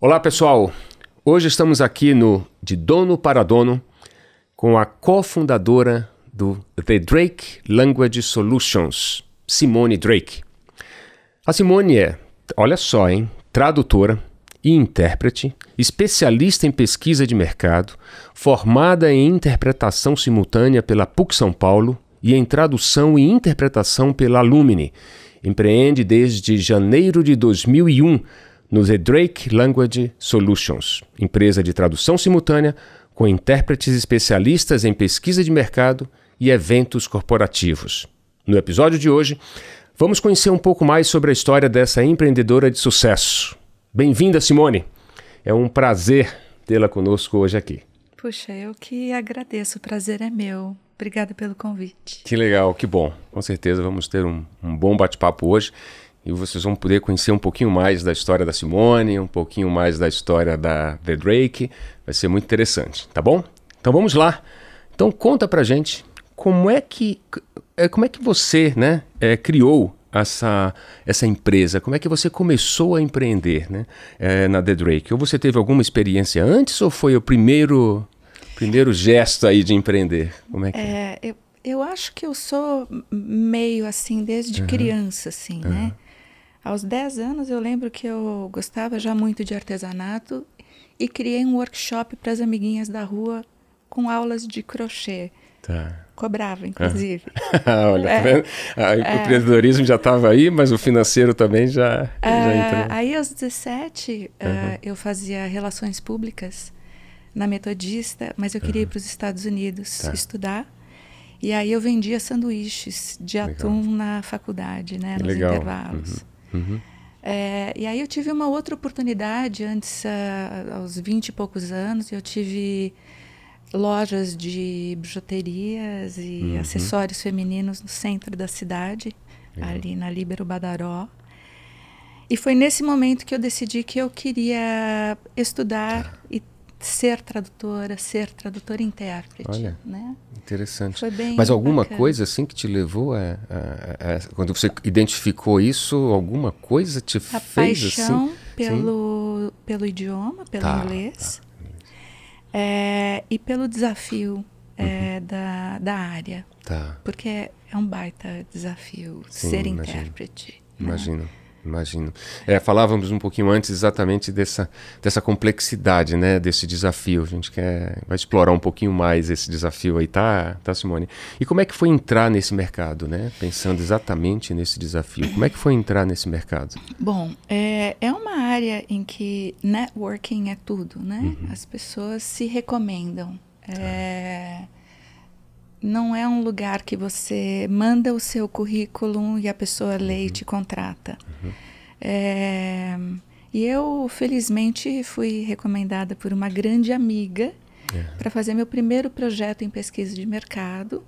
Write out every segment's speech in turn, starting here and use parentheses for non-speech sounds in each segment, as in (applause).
Olá pessoal, hoje estamos aqui no De Dono para Dono com a cofundadora do The Drake Language Solutions, Simone Drake. A Simone é, olha só, hein, tradutora e intérprete, especialista em pesquisa de mercado, formada em interpretação simultânea pela PUC São Paulo e em tradução e interpretação pela Alumni. Empreende desde janeiro de 2001 no The Drake Language Solutions, empresa de tradução simultânea com intérpretes especialistas em pesquisa de mercado e eventos corporativos. No episódio de hoje, vamos conhecer um pouco mais sobre a história dessa empreendedora de sucesso. Bem-vinda, Simone! É um prazer tê-la conosco hoje aqui. Puxa, eu que agradeço, o prazer é meu. Obrigada pelo convite. Que legal, que bom. Com certeza vamos ter um, um bom bate-papo hoje e vocês vão poder conhecer um pouquinho mais da história da Simone, um pouquinho mais da história da The Drake. Vai ser muito interessante, tá bom? Então vamos lá. Então conta pra gente como é que é, como é que você, né, é, criou essa, essa empresa? Como é que você começou a empreender né, é, na The Drake? Ou você teve alguma experiência antes ou foi o primeiro, primeiro gesto aí de empreender? Como é que é? é? Eu, eu acho que eu sou meio assim desde uhum. criança, assim, uhum. né? Aos 10 anos, eu lembro que eu gostava já muito de artesanato e criei um workshop para as amiguinhas da rua com aulas de crochê. Tá. Cobrava, inclusive. Ah. (laughs) Olha, tá é, tá vendo? É, o empreendedorismo já estava aí, mas o financeiro também já, é, já ah, entrou. Aí, aos 17, uhum. uh, eu fazia relações públicas na Metodista, mas eu queria uhum. ir para os Estados Unidos tá. estudar. E aí eu vendia sanduíches de atum legal. na faculdade, né? nos legal. intervalos. Uhum. Uhum. É, e aí eu tive uma outra oportunidade antes, ah, aos 20 e poucos anos, eu tive lojas de bijuterias e uhum. acessórios femininos no centro da cidade, ali na Líbero Badaró. E foi nesse momento que eu decidi que eu queria estudar tá. e ser tradutora, ser tradutora e intérprete. Olha, né? interessante. Foi bem Mas alguma bacana. coisa assim que te levou a, a, a, Quando você identificou isso, alguma coisa te a fez assim? paixão assim? pelo, Sim. pelo idioma, pelo tá, inglês. Tá. É, e pelo desafio é, uhum. da, da área. Tá. Porque é um baita desafio Sim, ser imagino. intérprete. Né? Imagino. Né? Imagino. É, falávamos um pouquinho antes exatamente dessa, dessa complexidade, né? Desse desafio. A gente quer, vai explorar um pouquinho mais esse desafio aí, tá, tá Simone? E como é que foi entrar nesse mercado, né? Pensando exatamente nesse desafio. Como é que foi entrar nesse mercado? Bom, é, é uma área em que networking é tudo, né? Uhum. As pessoas se recomendam. Tá. É, é não é um lugar que você manda o seu currículo e a pessoa lê e uhum. te contrata. Uhum. É, e eu, felizmente, fui recomendada por uma grande amiga uhum. É. para fazer meu primeiro projeto em pesquisa de mercado.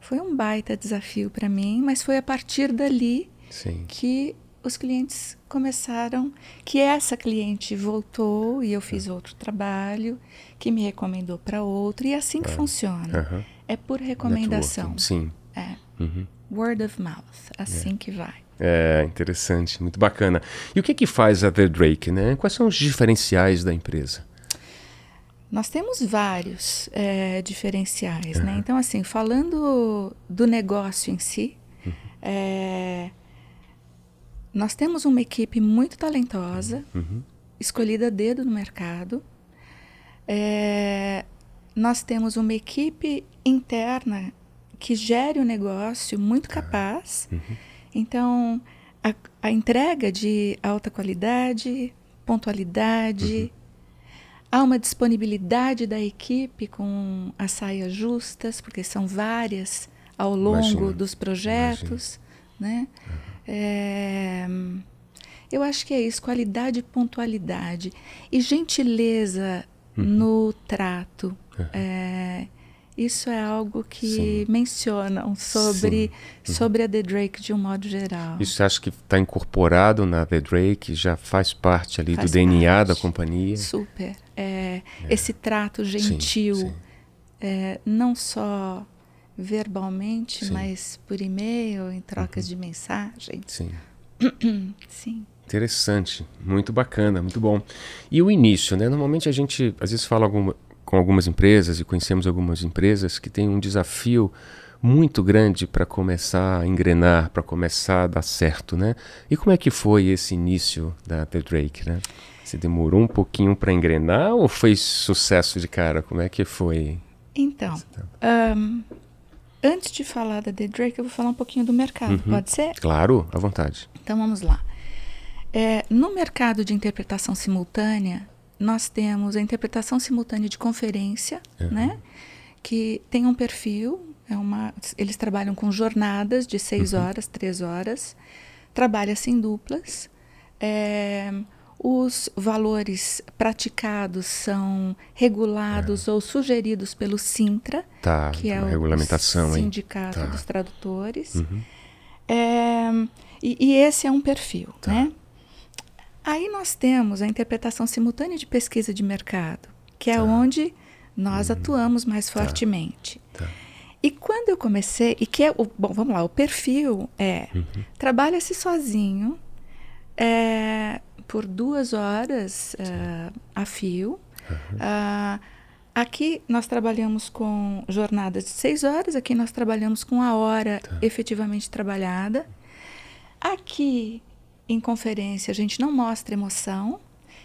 Foi um baita desafio para mim, mas foi a partir dali Sim. que os clientes começaram, que essa cliente voltou e eu fiz uhum. outro trabalho, que me recomendou para outro, e é assim que é. funciona. É por recomendação. Sim. É. Uhum. Word of mouth, assim é. que vai. É, interessante, muito bacana. E o que, que faz a The Drake, né? Quais são os diferenciais da empresa? Nós temos vários é, diferenciais, uhum. né? Então, assim, falando do negócio em si, uhum. é, nós temos uma equipe muito talentosa, uhum. escolhida a dedo no mercado. É, nós temos uma equipe interna que gere o um negócio muito capaz. Uhum. Então, a, a, entrega de alta qualidade, pontualidade, uhum. há uma disponibilidade da equipe com as saias justas, porque são várias ao longo imagina, dos projetos, né? Uhum. É, eu acho que é isso, qualidade e pontualidade. E gentileza uhum. no trato Uhum. É, isso é algo que Sim. mencionam sobre, uhum. sobre a The Drake de um modo geral. Isso acho que está incorporado na The Drake, já faz parte ali faz do parte. DNA da companhia. Super. É, é. Esse trato gentil, Sim. É, não só verbalmente, mas por e-mail, em trocas uhum. de mensagem. Sim. (clears throat) Sim. Interessante, muito bacana, muito bom. E o início, né? Normalmente a gente às vezes fala alguma, com algumas empresas e conhecemos algumas empresas que têm um desafio muito grande para começar a engrenar, para começar a dar certo, né? E como é que foi esse início da The Drake, né? Você demorou um pouquinho para engrenar ou foi sucesso de cara? Como é que foi? Então, um, antes de falar da The Drake, eu vou falar um pouquinho do mercado, uhum. pode ser? Claro, à vontade. Então vamos lá. É, no mercado de interpretação simultânea, nós temos a interpretação simultânea de conferência, uhum. né? Que tem um perfil, é uma, eles trabalham com jornadas de seis uhum. horas, três horas, trabalha-se assim em duplas. É, os valores praticados são regulados é. ou sugeridos pelo Sintra, tá, que é o Sindicato tá. dos Tradutores. Uhum. É, e, e, esse é um perfil, tá. né? Aí nós temos a interpretação simultânea de pesquisa de mercado, que é tá. onde nós uhum. atuamos mais tá. fortemente. Tá. Tá. E quando eu comecei, e que é o, bom, vamos lá, o perfil é uhum. trabalha-se sozinho é, por duas horas é, a fio. Uhum. Ah, aqui nós trabalhamos com jornadas de seis horas, aqui nós trabalhamos com a hora tá. efetivamente trabalhada. Aqui em conferência, a gente não mostra emoção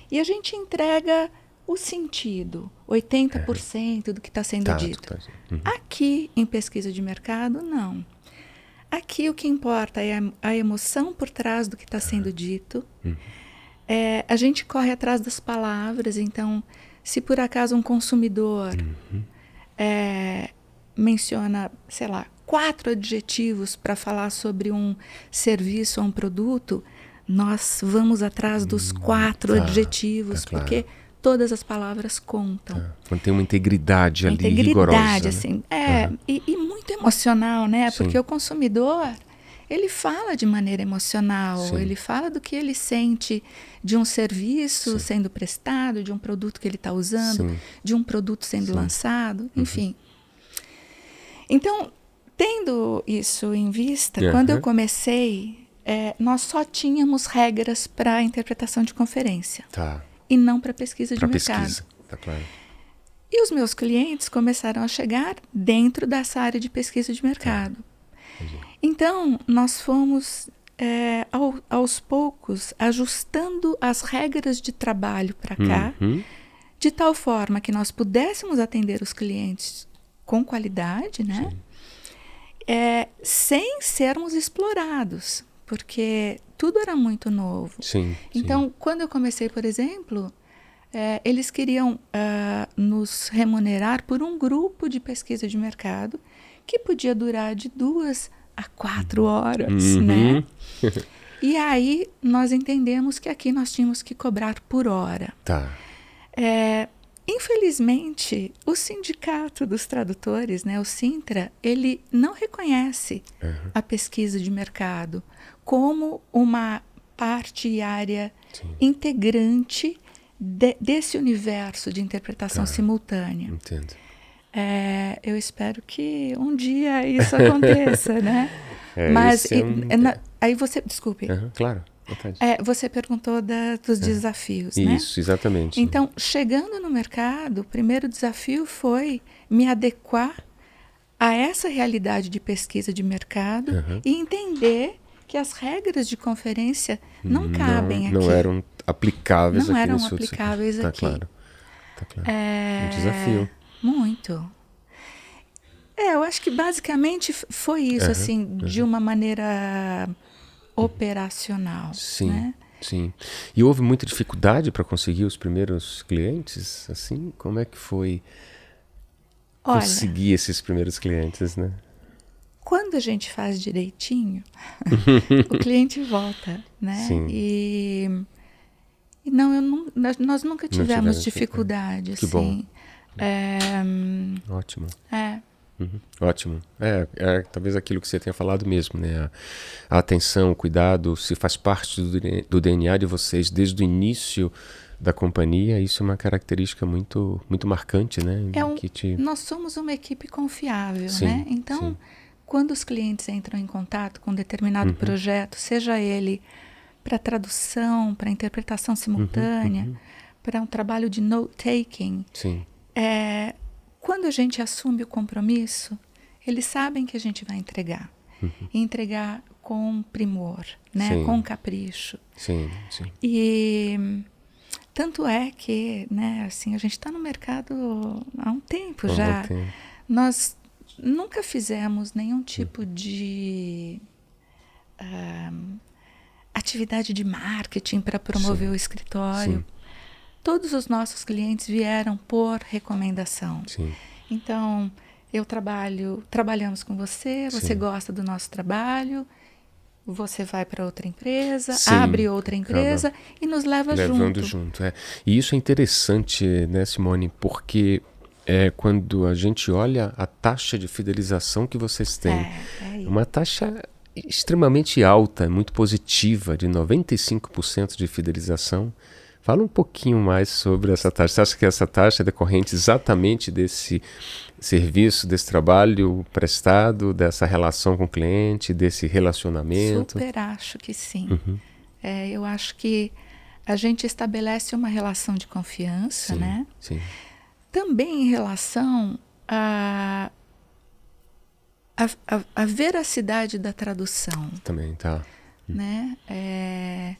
e a gente entrega o sentido, 80% é. do que está sendo tá, dito. Tá uhum. Aqui, em pesquisa de mercado, não. Aqui o que importa é a emoção por trás do que está sendo uhum. dito. Uhum. É, a gente corre atrás das palavras, então, se por acaso um consumidor uhum. é, menciona, sei lá, quatro adjetivos para falar sobre um serviço ou um produto, nós vamos atrás dos hum, quatro tá, adjetivos, tá, claro. porque todas as palavras contam. Tá. Quando tem uma integridade ali integridade, rigorosa. Né? assim. Né? É, uhum. e, e, muito emocional, né? Sim. Porque o consumidor, ele fala de maneira emocional, Sim. ele fala do que ele sente de um serviço Sim. sendo prestado, de um produto que ele está usando, de um produto sendo lançado, uhum. enfim. Uhum. Então, tendo isso em vista, uhum. quando eu comecei é, nós só tínhamos regras para interpretação de conferência tá. e não para pesquisa pra de pesquisa, mercado. Tá claro. E os meus clientes começaram a chegar dentro dessa área de pesquisa de mercado. Tá. Então, nós fomos é, ao, aos poucos ajustando as regras de trabalho para cá, uhum. de tal forma que nós pudéssemos atender os clientes com qualidade, né? É, sem sermos explorados porque tudo era muito novo. Sim, então, sim. quando eu comecei, por exemplo, é, eles queriam uh, nos remunerar por um grupo de pesquisa de mercado que podia durar de duas a quatro horas, uhum. né? (laughs) e aí nós entendemos que aqui nós tínhamos que cobrar por hora. Tá. É, infelizmente, o sindicato dos tradutores, né, o Sintra, ele não reconhece uhum. a pesquisa de mercado como uma parte e área Sim. integrante de, desse universo de interpretação claro. Tá. simultânea. Entendo. É, eu espero que um dia isso aconteça, né? (laughs) É, Mas é e, um... É na, é. aí você, desculpe. Uhum, claro. É, você perguntou da, dos é. desafios, né? Isso, exatamente. Então, chegando no mercado, o primeiro desafio foi me adequar a essa realidade de pesquisa de mercado uhum. e entender que as regras de conferência não cabem não, aqui. Não eram aplicáveis não aqui. Não eram aplicáveis tá aqui. Tá claro. Tá claro. É... Um desafio. Muito. É, eu acho que basicamente foi isso, uhum, assim, uhum. de uma maneira operacional. Sim. Né? Sim. E houve muita dificuldade para conseguir os primeiros clientes? Assim, como é que foi Olha, conseguir esses primeiros clientes, né? quando a gente faz direitinho, (laughs) o cliente volta, né? Sim. E, não, eu não, nós, nunca tivemos, tivemos né? dificuldade, que assim. Bom. É, Ótimo. É. Uhum. Ótimo. É, é, talvez aquilo que você tenha falado mesmo, né? A, a atenção, o cuidado, se faz parte do, do DNA de vocês desde o início da companhia, isso é uma característica muito, muito marcante, né? É um, te... Nós somos uma equipe confiável, sim, né? Então, sim quando os clientes entram em contato com um determinado uhum. projeto, seja ele para tradução, para interpretação uhum, simultânea, uhum. para um trabalho de note-taking, é, quando a gente assume o compromisso, eles sabem que a gente vai entregar. Uhum. E entregar com primor, né? Sim. com capricho. Sim, sim. E tanto é que né, assim, a gente está no mercado há um tempo Por já. Um tempo. Nós nunca fizemos nenhum hum. tipo de uh, atividade de marketing para promover Sim. o escritório. Sim. Todos os nossos clientes vieram por recomendação. Sim. Então, eu trabalho, trabalhamos com você, você gosta do nosso trabalho, você vai para outra empresa, Sim, abre outra empresa e nos leva levando junto. Levando junto, é. E isso é interessante, né, Simone? Porque é quando a gente olha a taxa de fidelização que vocês têm. É, é uma taxa extremamente alta, muito positiva, de 95% de fidelização. Fala um pouquinho mais sobre essa taxa. Você acha que essa taxa é decorrente exatamente desse serviço, desse trabalho prestado, dessa relação com o cliente, desse relacionamento? Super acho que sim. Uhum. É, eu acho que a gente estabelece uma relação de confiança, sim, né? Sim também em relação à a, a, a, a, veracidade da tradução. Também, tá. Né? É,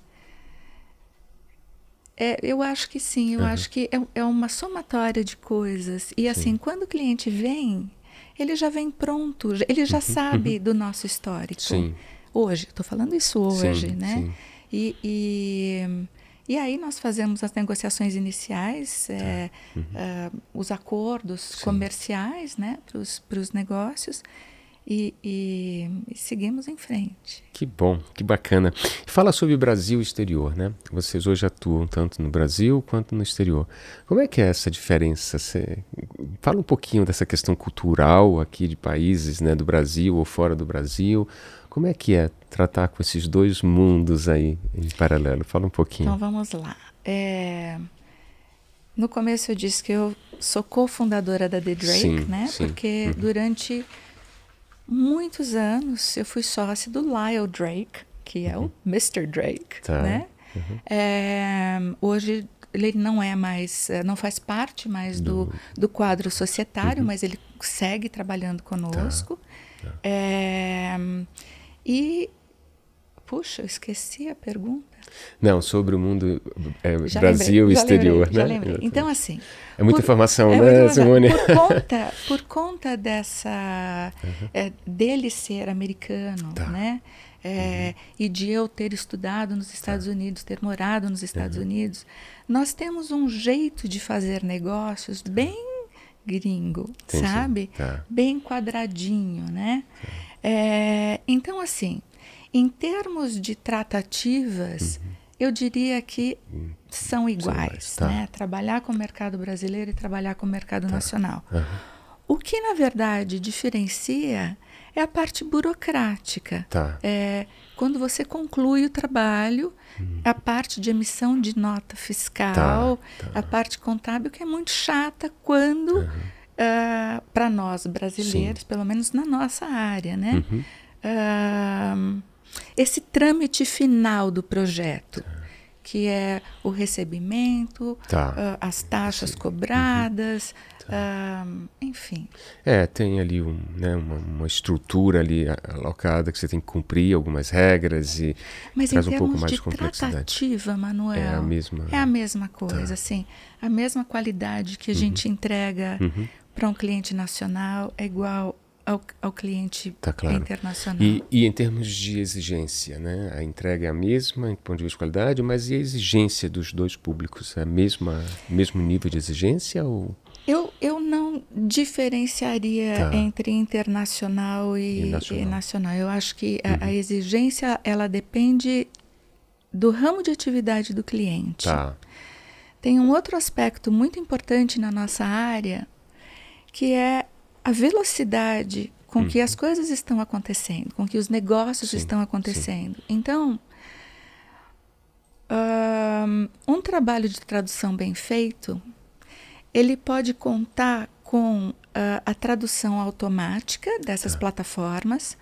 é, eu acho que sim, eu uhum. acho que é, é, uma somatória de coisas. E assim, quando o cliente vem, ele já vem pronto, ele já uhum. sabe uhum. do nosso histórico. Sim. Hoje, estou falando isso hoje, sim, né? Sim. E, e e aí nós fazemos as negociações iniciais, tá. é, uhum. uh, os acordos Sim. comerciais né, para os negócios. E, e, e, seguimos em frente. Que bom, que bacana. Fala sobre Brasil e exterior, né? Vocês hoje atuam tanto no Brasil quanto no exterior. Como é que é essa diferença? Cê... Fala um pouquinho dessa questão cultural aqui de países, né? Do Brasil ou fora do Brasil. Como é que é tratar com esses dois mundos aí em paralelo? Fala um pouquinho. Então vamos lá. É... No começo eu disse que eu sou cofundadora da The Drake, sim, né? Sim. Porque uhum. durante muitos anos eu fui sócia do Lyle Drake, que é uhum. o Mr. Drake, tá. né? Uhum. É... Hoje ele não é mais, é, não faz parte mais do, do, do quadro societário, uhum. mas ele segue trabalhando conosco. Tá. tá. É... E Puxa, eu esqueci a pergunta. Não, sobre o mundo é, Brasil lembrei, exterior, já lembrei, né? Já Então, assim. É muita por, informação, é né, muita Simone? Por (laughs) conta, por conta dessa. Uhum. É, dele ser americano, tá. né? É, uhum. E de eu ter estudado nos Estados tá. Unidos, ter morado nos Estados uhum. Unidos, nós temos um jeito de fazer negócios tá. bem gringo, sabe? Tá. Bem quadradinho, né? Tá. É, então, assim, em termos de tratativas, uhum. eu diria que uhum. são iguais. tá. né? Trabalhar com o mercado brasileiro e trabalhar com o mercado tá. nacional. Uhum. O que, na verdade, diferencia é a parte burocrática. Tá. É, quando você conclui o trabalho, uhum. a parte de emissão de nota fiscal, tá, tá. a parte contábil, que é muito chata quando uhum uh, ah, para nós brasileiros, Sim. pelo menos na nossa área, né? Uhum. Uh, esse trâmite final do projeto, tá. que é o recebimento, tá. uh, as taxas Sim. Uhum. cobradas, uhum. tá. enfim. É, tem ali um, né, uma, uma, estrutura ali alocada que você tem que cumprir algumas regras e Mas traz um pouco mais de, complexidade. Mas tratativa, Manuel, é a mesma, é a mesma coisa, tá. assim, a mesma qualidade que a uhum. gente entrega. Uhum para um cliente nacional é igual ao, ao cliente tá claro. internacional. E, e, em termos de exigência, né? a entrega é a mesma em ponto de vista de qualidade, mas e a exigência dos dois públicos? É a mesma mesmo nível de exigência? Ou... Eu, eu não diferenciaria tá. entre internacional e, e, nacional. e, nacional. Eu acho que a, uhum. a exigência ela depende do ramo de atividade do cliente. Tá. Tem um outro aspecto muito importante na nossa área que é a velocidade com que uhum. as coisas estão acontecendo, com que os negócios sim, estão acontecendo. Sim. Então, um, trabalho de tradução bem feito, ele pode contar com uh, a tradução automática dessas tá. plataformas,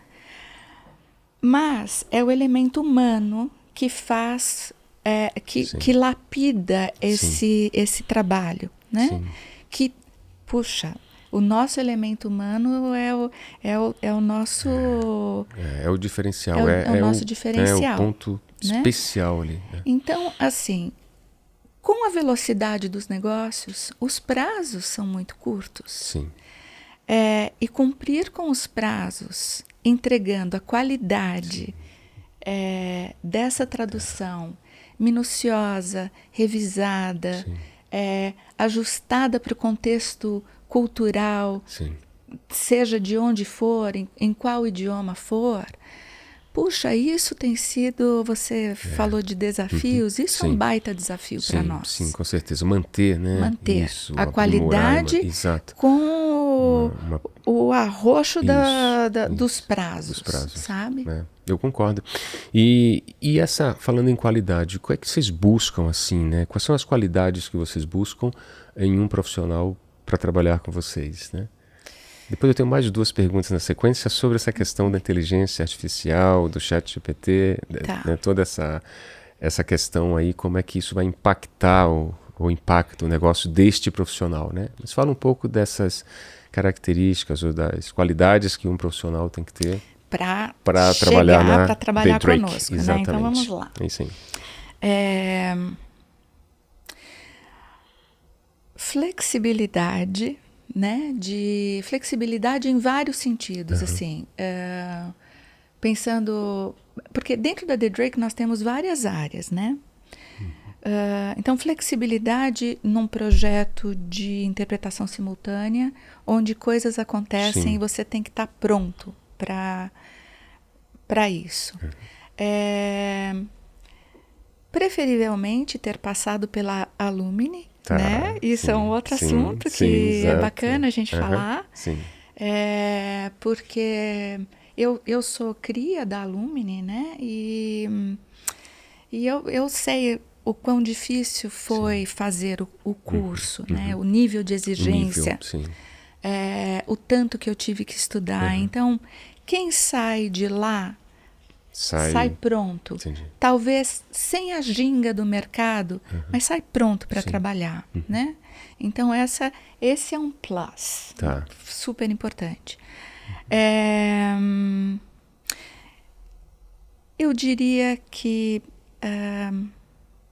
mas é o elemento humano que faz, é, que, que lapida esse, esse trabalho, né? Sim. Que, puxa, o nosso elemento humano é o, é o, é o nosso. É, é o diferencial. É o, é, é o é nosso né, o, diferencial. É o ponto né? especial ali. Né. Então, assim, com a velocidade dos negócios, os prazos são muito curtos. Sim. É, e cumprir com os prazos, entregando a qualidade é, dessa tradução minuciosa, revisada, é, ajustada para o contexto cultural, Sim. seja de onde for, em, em, qual idioma for. Puxa, isso tem sido. Você é. falou de desafios, uhum. isso Sim. é um baita desafio para nós. Sim, com certeza. Manter, né? Manter isso, a qualidade Exato. com uma, uma... o arroxo da, da, Dos, prazos, dos prazos. Sabe? É. Eu concordo. E, e essa, falando em qualidade, o que é que vocês buscam assim, né? Quais são as qualidades que vocês buscam em um profissional para trabalhar com vocês, né? Depois eu tenho mais duas perguntas na sequência sobre essa questão da inteligência artificial, do chat GPT, né, tá. né, toda essa, essa questão aí, como é que isso vai impactar o, o impacto, o negócio deste profissional, né? Mas fala um pouco dessas características ou das qualidades que um profissional tem que ter para trabalhar, na, trabalhar conosco, né? Então vamos lá. É, flexibilidade, né? De flexibilidade em vários sentidos, uhum. assim. Uh, pensando, porque dentro da The Drake nós temos várias áreas, né? Uh, então, flexibilidade num projeto de interpretação simultânea, onde coisas acontecem Sim. e você tem que estar tá pronto para para isso. É, eh, preferivelmente ter passado pela Alumine, Tá, né? Isso sim, é um outro sim, assunto sim, que é bacana a gente uhum, falar. É porque eu, eu sou cria da Alumni, né? E, e eu, eu sei o quão difícil foi fazer o, o uhum, curso, né? uhum, né? O nível de exigência. Nível, é, o tanto que eu tive que estudar. Então, quem sai de lá sai, sai pronto. Entendi. Talvez sem a ginga do mercado, uhum. mas sai pronto para trabalhar, uhum. né? Então essa, esse é um plus tá. super importante. Uhum. É, eu diria que é,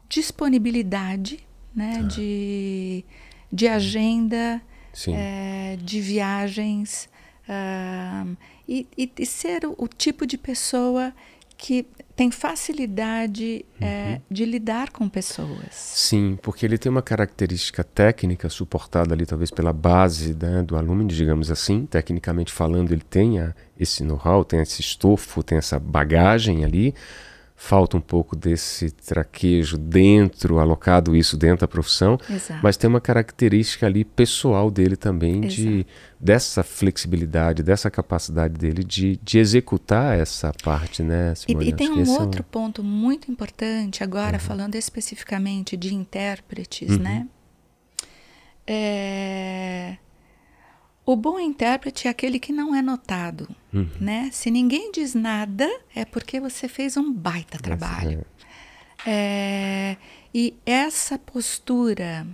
disponibilidade, né, tá. de, de agenda, é, de viagens. Uh, e, e, e ser o, o, tipo de pessoa que tem facilidade uhum. é, de lidar com pessoas. Sim, porque ele tem uma característica técnica suportada ali talvez pela base né, do aluno, digamos assim. Tecnicamente falando, ele tem a, esse know-how, tem esse estofo, tem essa bagagem ali falta um pouco desse traquejo dentro, alocado isso dentro da profissão, Exato. mas tem uma característica ali pessoal dele também, de, dessa flexibilidade, dessa capacidade dele de, de executar essa parte, né, Simone? E, e tem é um outro é um... ponto muito importante, agora uhum. falando especificamente de intérpretes, uhum. né? É... O bom intérprete é aquele que não é notado, uhum. né? Se ninguém diz nada, é porque você fez um baita trabalho. É, e essa postura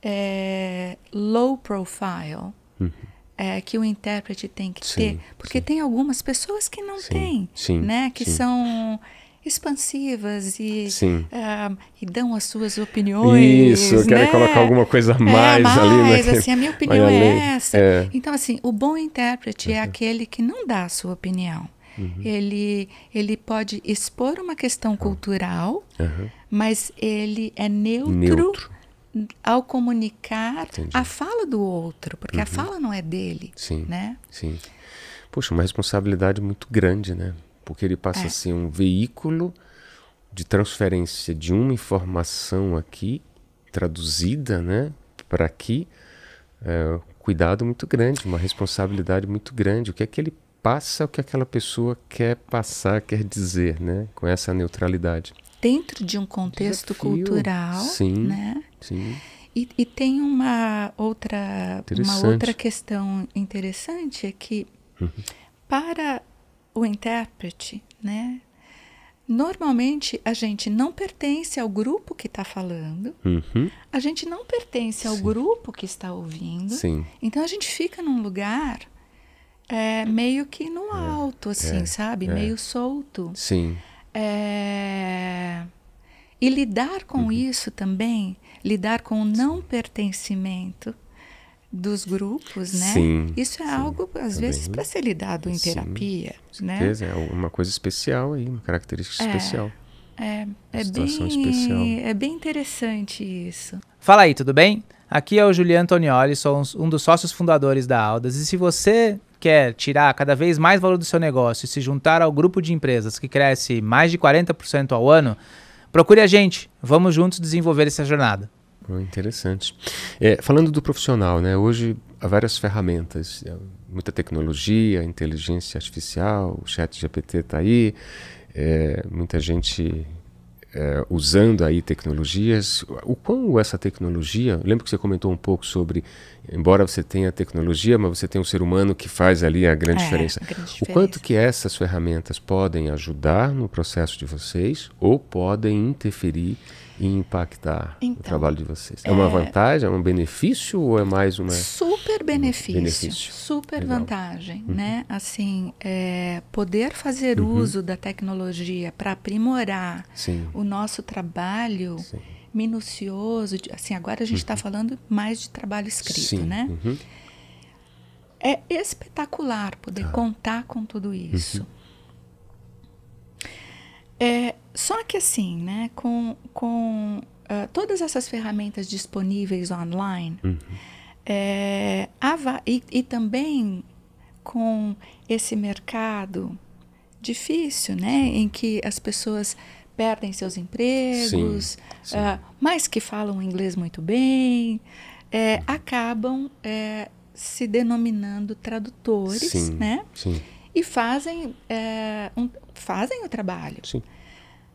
é, low profile uhum. é, que o intérprete tem que sim, ter, porque sim. tem algumas pessoas que não sim, têm, né? Que são expansivas e, uh, e dão as suas opiniões. Isso, querem quero né? colocar alguma coisa a mais, é, mais ali. Naquele, né? assim, a minha opinião é essa. É. Então, assim, o bom intérprete é uhum. é aquele que não dá a sua opinião. Uhum. Ele, ele pode expor uma questão uhum. cultural, uhum. mas ele é neutro, neutro. ao comunicar Entendi. a fala do outro, porque a uhum. fala não é dele. Sim. Né? Sim. Poxa, uma responsabilidade muito grande, né? porque ele passa é. a ser um veículo de transferência de uma informação aqui, traduzida né, para aqui. É, cuidado muito grande, uma responsabilidade muito grande. O que é que ele passa, o é que aquela pessoa quer passar, quer dizer, né? Com essa neutralidade. Dentro de um contexto Desafio. cultural, sim, né? Sim. E, e tem uma outra, uma outra questão interessante é que uhum. para o intérprete, né? Normalmente a gente não pertence ao grupo que está falando, uhum. a gente não pertence ao Sim. grupo que está ouvindo, Sim. então a gente fica num lugar é, meio que no é, alto, assim, é, sabe? É. Meio solto. Sim. É, e lidar com uhum. isso também, lidar com o não pertencimento, dos grupos, né? Sim, Isso é sim, algo, às é vezes, para ser lidado em terapia, sim, né? certeza, é uma coisa especial aí, uma característica é, especial. É, é bem, especial. é bem interessante isso. Fala aí, tudo bem? Aqui é o Juliano Antonioli, sou um dos sócios fundadores da Aldas. E se você quer tirar cada vez mais valor do seu negócio e se juntar ao grupo de empresas que cresce mais de 40% ao ano, procure a gente. Vamos juntos desenvolver essa jornada interessante. É, falando do profissional, né? Hoje há várias ferramentas, é, muita tecnologia, inteligência artificial, o chat GPT está aí, é, muita gente é, usando aí tecnologias. O quão essa tecnologia, lembro que você comentou um pouco sobre Embora você tenha tecnologia, mas você tem um ser humano que faz ali a grande, é, diferença. grande diferença. O quanto que essas ferramentas podem ajudar no processo de vocês ou podem interferir e impactar então, o trabalho de vocês? É, é uma vantagem, é um benefício ou é mais uma super benefício, um benefício? super Legal. vantagem, uhum. né? Assim, é, poder fazer uhum. uso da tecnologia para aprimorar Sim. o nosso trabalho. Sim minucioso. Assim, agora a gente está uhum. falando mais de trabalho escrito, Sim. né? Uhum. É espetacular poder ah. contar com tudo isso. Uhum. É, só que assim, né, com, com uh, todas essas ferramentas disponíveis online, uhum. é, e, e, também com esse mercado difícil, né, em que as pessoas perdem seus empregos, sim, sim. Uh, mas que falam inglês muito bem, é, acabam é, se denominando tradutores, sim, né? E fazem, é, um, fazem o trabalho.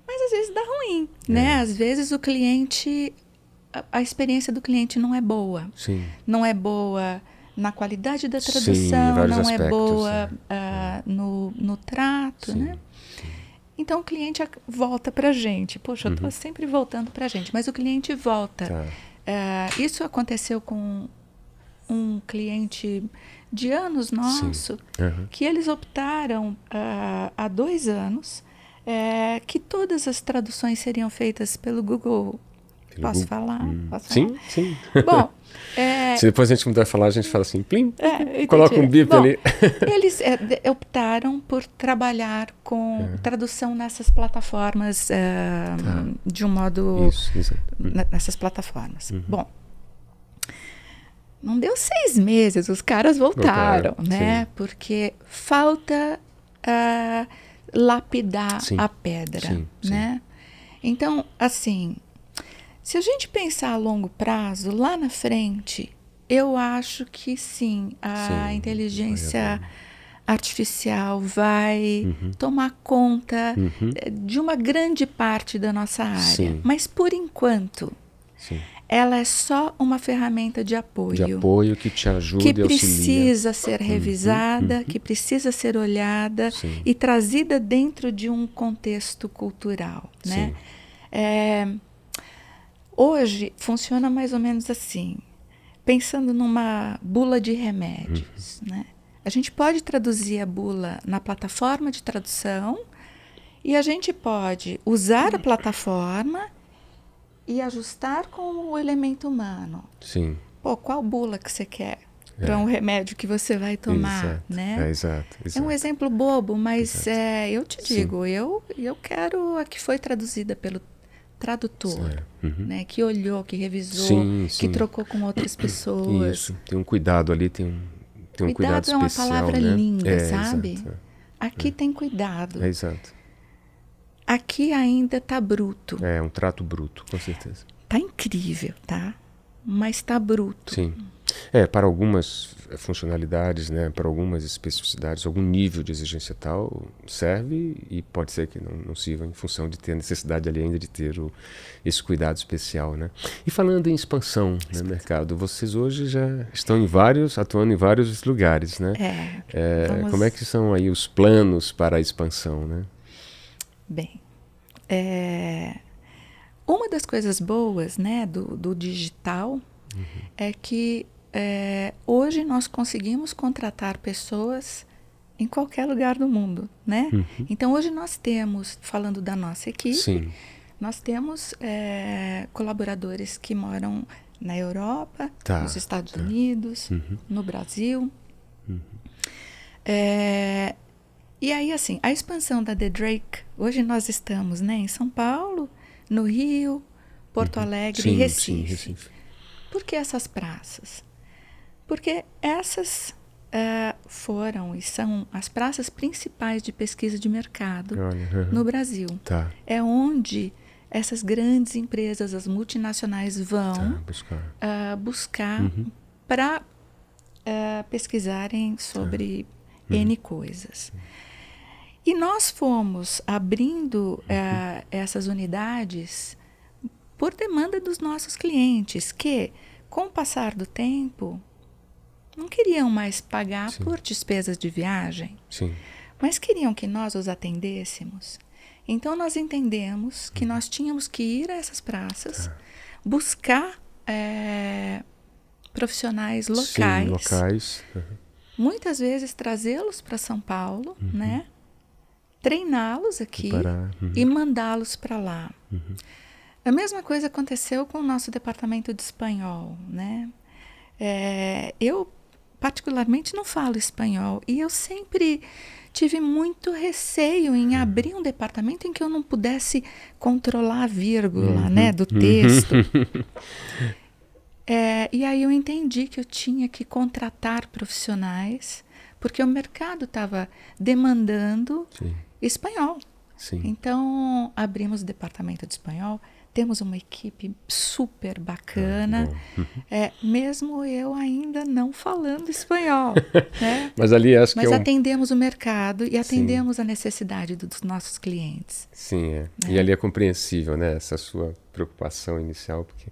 Mas às vezes dá ruim, é. né? Às vezes o cliente, a, a, experiência do cliente não é boa. Não é boa na qualidade da tradução, não é aspectos, ah, é boa uh, no, no trato, né? Então o cliente volta para a gente. Poxa, eu estou uhum. sempre voltando para a gente, mas o cliente volta. Tá. Uh, isso aconteceu com um cliente de anos nosso, uhum. que eles optaram uh, há dois anos é, que todas as traduções seriam feitas pelo Google Posso falar? Hum. Posso sim, falar? sim. Bom, (laughs) é... se depois a gente mudar a falar, a gente fala assim, plim, é, coloca um bip ali. (laughs) eles é, optaram por trabalhar com é. tradução nessas plataformas uh, tá. de um modo... Isso, exato. Nessas plataformas. Uhum. Bom, não deu seis meses, os caras voltaram, voltaram né? Sim. Porque falta uh, lapidar sim, a pedra, sim, né? Então, assim, se a gente pensar a longo prazo, lá na frente, eu acho que sim, a sim, inteligência artificial vai uhum. tomar conta uhum. Eh, de uma grande parte da nossa área. Sim. Mas por enquanto, sim. ela é só uma ferramenta de apoio. De apoio que te ajuda que precisa ser uhum. revisada, uhum. que precisa ser olhada e trazida dentro de um contexto cultural, né? É, Hoje funciona mais ou menos assim, pensando numa bula de remédios, uhum. né? A gente pode traduzir a bula na plataforma de tradução e a gente pode usar a plataforma e ajustar com o elemento humano. Sim. Pô, qual bula que você quer é. para um remédio que você vai tomar, exato. né? É, exato, exato, É um exemplo bobo, mas é, eu te digo, eu eu quero a que foi traduzida pelo tradutor, uhum. né? Que olhou, que revisou, sim, sim. que trocou com outras (clears throat) pessoas. Isso, tem um cuidado ali, tem um, tem um cuidado, cuidado especial. Cuidado é uma palavra né? linda, é, sabe? Exato. Aqui é. tem cuidado. É, exato. Aqui ainda tá bruto. É, um trato bruto, com certeza. Tá incrível, tá? Mas tá bruto. Sim. É, para algumas eh, funcionalidades, né, para algumas especificidades, algum nível de exigência tal, serve e pode ser que não, não sirva em função de ter a necessidade ali ainda de ter o, esse cuidado especial. Né? E falando em expansão no né, mercado, vocês hoje já estão em vários, atuando em vários lugares. Né? É, é, vamos... Como é que são aí os planos para a expansão? Né? Bem, é... uma das coisas boas né, do, do digital uhum. é que é, hoje nós conseguimos contratar pessoas em qualquer lugar do mundo, né? Uhum. Então hoje nós temos, falando da nossa equipe, Sim. nós temos é, colaboradores que moram na Europa, tá, nos Estados tá. Unidos, uhum. no Brasil. Uhum. É, e aí, assim, a expansão da The Drake, hoje nós estamos né, em São Paulo, no Rio, Porto uhum. Alegre sim, e Recife. Sim, Recife. Por que essas praças? Porque essas uh, foram e são as praças principais de pesquisa de mercado no Brasil. Tá. É onde essas grandes empresas, as multinacionais, vão tá, buscar, uh, buscar uhum. para uh, eh, pesquisarem sobre tá. uhum. N uhum. coisas. E nós fomos abrindo uh, essas unidades por demanda dos nossos clientes, que, com o passar do tempo, não queriam mais pagar Sim. por despesas de viagem, Sim. mas queriam que nós os atendêssemos. Então nós entendemos que uhum. nós tínhamos que ir a essas praças, tá. buscar é, profissionais locais, Sim, locais. Uhum. muitas vezes trazê-los para São Paulo, uhum. né? treiná-los aqui uhum. e mandá-los para lá. Uhum. A mesma coisa aconteceu com o nosso departamento de espanhol, né? É, eu particularmente não falo espanhol e eu sempre tive muito receio em hum. abrir um departamento em que eu não pudesse controlar a vírgula, uhum. né, do uhum. texto. Uhum. (laughs) É, e aí eu entendi que eu tinha que contratar profissionais porque o mercado estava demandando Sim. espanhol. Sim. Então abrimos o departamento de espanhol temos uma equipe super bacana, ah, é, mesmo eu ainda não falando espanhol. (laughs) né? Mas ali acho Mas que Mas atendemos é um... o mercado e atendemos Sim. a necessidade dos nossos clientes. Sim, é. Né? e ali é compreensível né? essa sua preocupação inicial, porque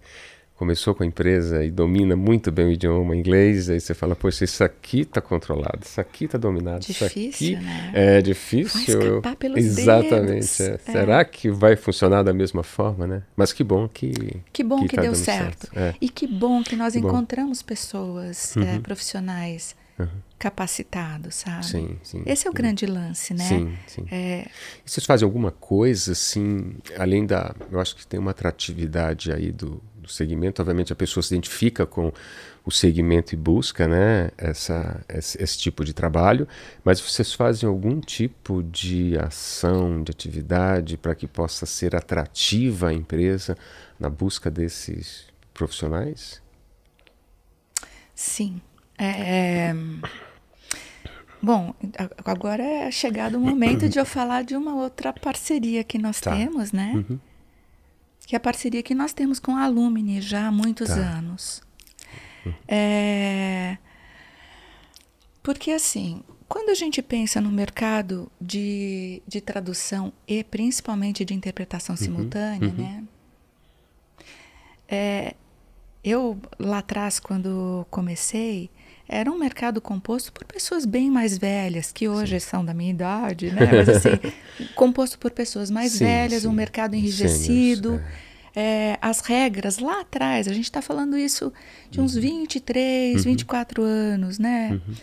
começou com a empresa e domina muito bem o idioma inglês, aí você fala, poxa, isso aqui está controlado, isso aqui está dominado, difícil, isso aqui né? é difícil. Vai escapar pelos Exatamente. É. É. Será é. que vai funcionar da mesma forma, né? Mas que bom que que bom que, que tá deu certo, certo. É. e que bom que nós que encontramos bom. pessoas é, uhum. profissionais Uhum. capacitado, sabe? Sim, sim. Esse é o sim. grande lance, né? Sim, sim. É... E vocês fazem alguma coisa, assim, além da... Eu acho que tem uma atratividade aí do, segmento. Obviamente, a pessoa se identifica com o segmento e busca né, essa, esse, esse tipo de trabalho, mas vocês fazem algum tipo de ação, de atividade para que possa ser atrativa a empresa na busca desses profissionais? Sim. É, é... Bom, agora é chegado o momento de eu falar de uma outra parceria que nós tá. temos, né? Uhum que é a parceria que nós temos com a Alumni já há muitos tá. anos. É... Porque, assim, quando a gente pensa no mercado de, de tradução e principalmente de interpretação uhum, simultânea, uhum. né? É, eu, lá atrás, quando comecei, era um mercado composto por pessoas bem mais velhas, que hoje sim. são da minha idade, né? (laughs) Mas assim, composto por pessoas mais sim, velhas, sim. um mercado enrijecido. é. É, as regras lá atrás, a gente está falando isso de uns 23, uhum. 24 uhum. anos, né? Uhum.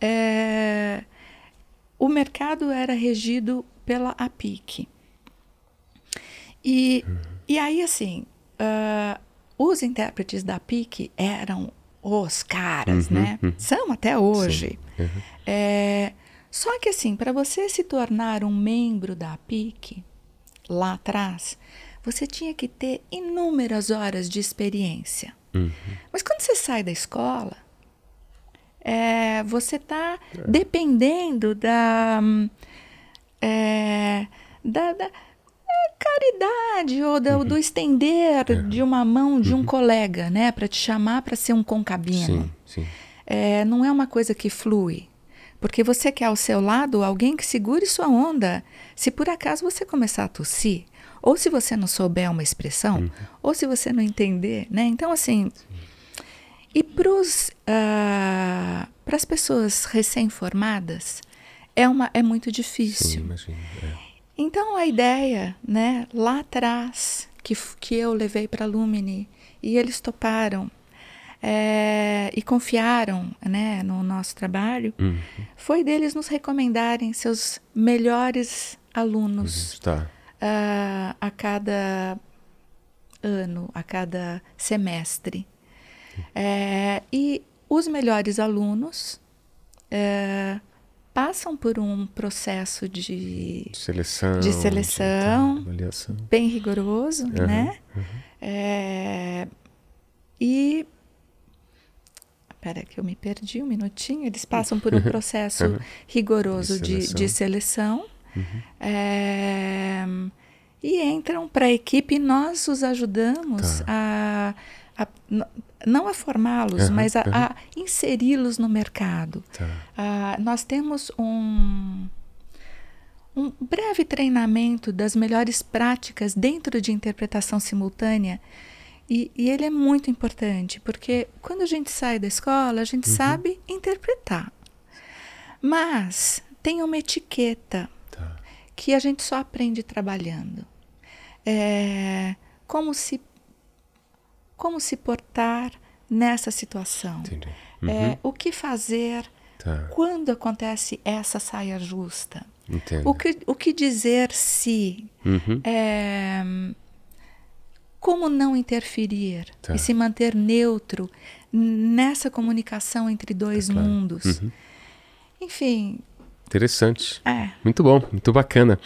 É, o mercado era regido pela APIC. E, uhum. e aí, assim, uh, os intérpretes da APIC eram os caras, uhum, né? Uhum. São até hoje. Uhum. É, só que assim, para você se tornar um membro da PIC, lá atrás, você tinha que ter inúmeras horas de experiência. Uhum. Mas quando você sai da escola, é, você está é. dependendo da, é, da, da caridade ou do, uhum. do estender é. de uma mão de um uhum. colega, né, para te chamar para ser um concabino. Sim, sim. É, não é uma coisa que flui, porque você quer ao seu lado alguém que segure sua onda. Se por acaso você começar a tossir, ou se você não souber uma expressão, uhum. ou se você não entender, né? Então assim. E para uh, as pessoas recém-formadas, é, uma, é muito difícil. Sim, imagino, é. Então a ideia, né, lá atrás que, que eu levei para Lumini e eles toparam é, e confiaram né, no nosso trabalho, uhum. foi deles nos recomendarem seus melhores alunos uhum, tá. uh, a cada ano, a cada semestre. Uhum. É, e os melhores alunos uh, passam por um processo de seleção, de seleção bem rigoroso, uhum, né? Uhum. É, e Espera que eu me perdi um minutinho. Eles passam por um processo rigoroso de seleção. De, de seleção uhum. é, e entram para a equipe e nós os ajudamos tá. a, a não a formá-los, uhum, mas a, uhum. a inseri-los no mercado. Tá. Uh, nós temos um, um breve treinamento das melhores práticas dentro de interpretação simultânea. E, e, ele é muito importante, porque quando a gente sai da escola, a gente uhum. sabe interpretar. Mas tem uma etiqueta tá. que a gente só aprende trabalhando. É como se como se portar nessa situação, é, uhum. é, o que fazer tá. quando acontece essa saia justa, o que, o que dizer se, uhum. é, como não interferir tá. e se manter neutro nessa comunicação entre dois tá claro. mundos. Uhum. Enfim, Interessante. É. Muito bom, muito bacana.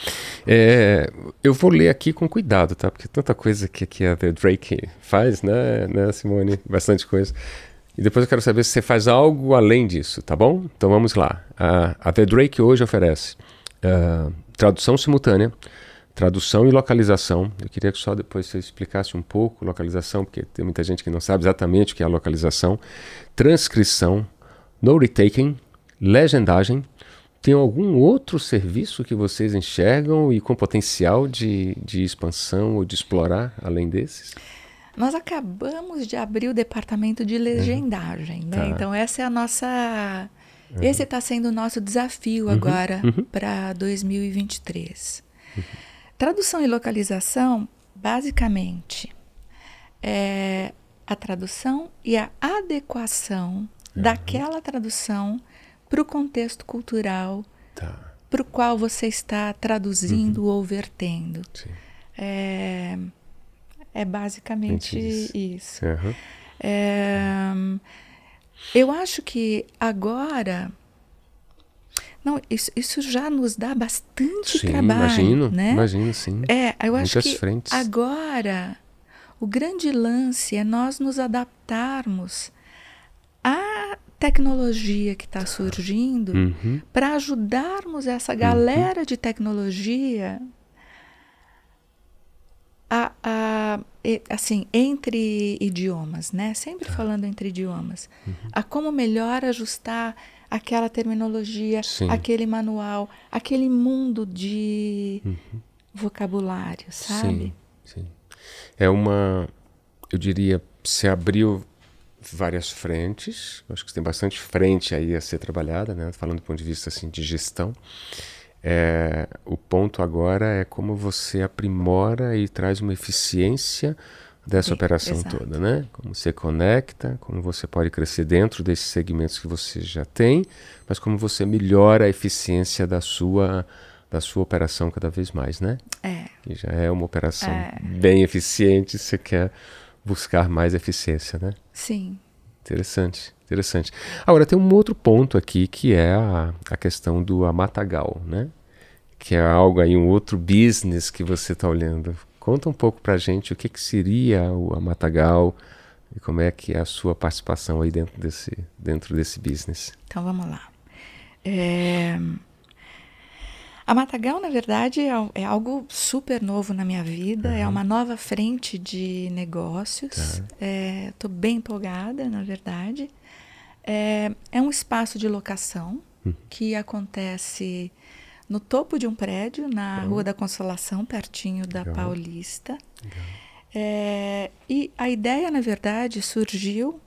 É, eu vou ler aqui com cuidado, tá? Porque tanta coisa que, que a The Drake faz, né, né, Simone? Bastante coisa. E depois eu quero saber se você faz algo além disso, tá bom? Então vamos lá. A, a The Drake hoje oferece uh, tradução simultânea, tradução e localização. Eu queria que só depois você explicasse um pouco localização, porque tem muita gente que não sabe exatamente o que é localização. Transcrição, no retaking, legendagem tem algum outro serviço que vocês enxergam e com potencial de, de expansão ou de explorar além desses? Nós acabamos de abrir o departamento de legendagem, uhum. né? Tá. Então essa é a nossa, uhum. esse está sendo o nosso desafio uhum. agora uhum. para 2023. Uhum. Tradução e localização, basicamente, é a tradução e a adequação uhum. daquela tradução para o contexto cultural tá. para o qual você está traduzindo uhum. ou vertendo. Sim. É, é basicamente isso. isso. Uhum. É, eu acho que agora. Não, isso, isso já nos dá bastante sim, trabalho. Imagino, né? imagino, sim. É, eu acho Muitas que frentes. agora o grande lance é nós nos adaptarmos a tecnologia que está tá. surgindo uhum. para ajudarmos essa uhum. galera uhum. de tecnologia a, a, assim entre idiomas, né? Sempre tá. falando entre idiomas, uhum. a como melhor ajustar aquela terminologia, Sim. aquele manual, aquele mundo de uhum. vocabulário, sabe? Sim, sim. É uma, eu diria, se abriu várias frentes. acho que tem bastante frente aí a ser trabalhada, né? Falando do ponto de vista assim de gestão. É, o ponto agora é como você aprimora e traz uma eficiência dessa Sim, operação exato. toda, né? Como você conecta, como você pode crescer dentro desses segmentos que você já tem, mas como você melhora a eficiência da sua da sua operação cada vez mais, né? É. Que já é uma operação é. bem eficiente, você quer buscar mais eficiência, né? Sim. Interessante, interessante. Agora tem um outro ponto aqui que é a, a questão do amatagal, né? Que é algo aí um outro business que você está olhando. Conta um pouco para gente o que, que seria o amatagal e como é que é a sua participação aí dentro desse dentro desse business. Então vamos lá. É, a Matagal, na verdade, é, é algo super novo na minha vida, uhum. é uma nova frente de negócios. Estou tá. é, bem empolgada, na verdade. É, é um espaço de locação uhum. que acontece no topo de um prédio, na uhum. Rua da Consolação, pertinho da Paulista. É, e a ideia, na verdade, surgiu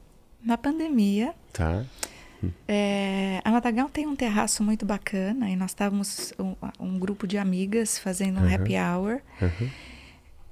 na pandemia. Tá. É, a Matagal tem um terraço muito bacana e nós estávamos um, um grupo de amigas fazendo um uhum. happy hour, uhum.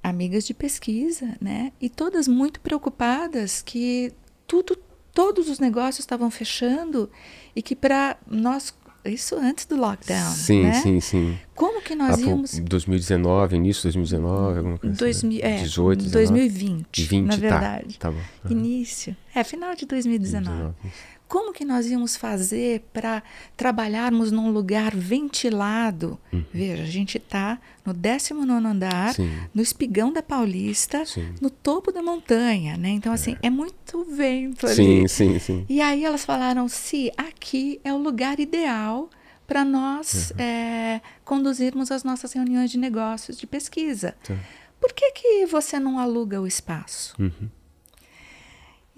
amigas de pesquisa, né? E todas muito preocupadas que tudo, todos os negócios estavam fechando e que para nós isso antes do lockdown, sim, né? Sim, sim, sim. Como que nós íamos... 2019, início de 2019, alguma coisa 2018, assim, né? é, 2020, 20, na tá. verdade. Tá, tá bom. Início, é, final de 2019. 2019 como que nós íamos fazer para trabalharmos num lugar ventilado? Uhum. Veja, a gente está no 19 andar, Sim. no espigão da Paulista, sim. no topo da montanha, né? Então, assim, é, é muito vento ali. Sim, sim, sim. E aí elas falaram: se aqui é o lugar ideal para nós uhum. é, conduzirmos as nossas reuniões de negócios de pesquisa. Tá. Por que, que você não aluga o espaço? Uhum.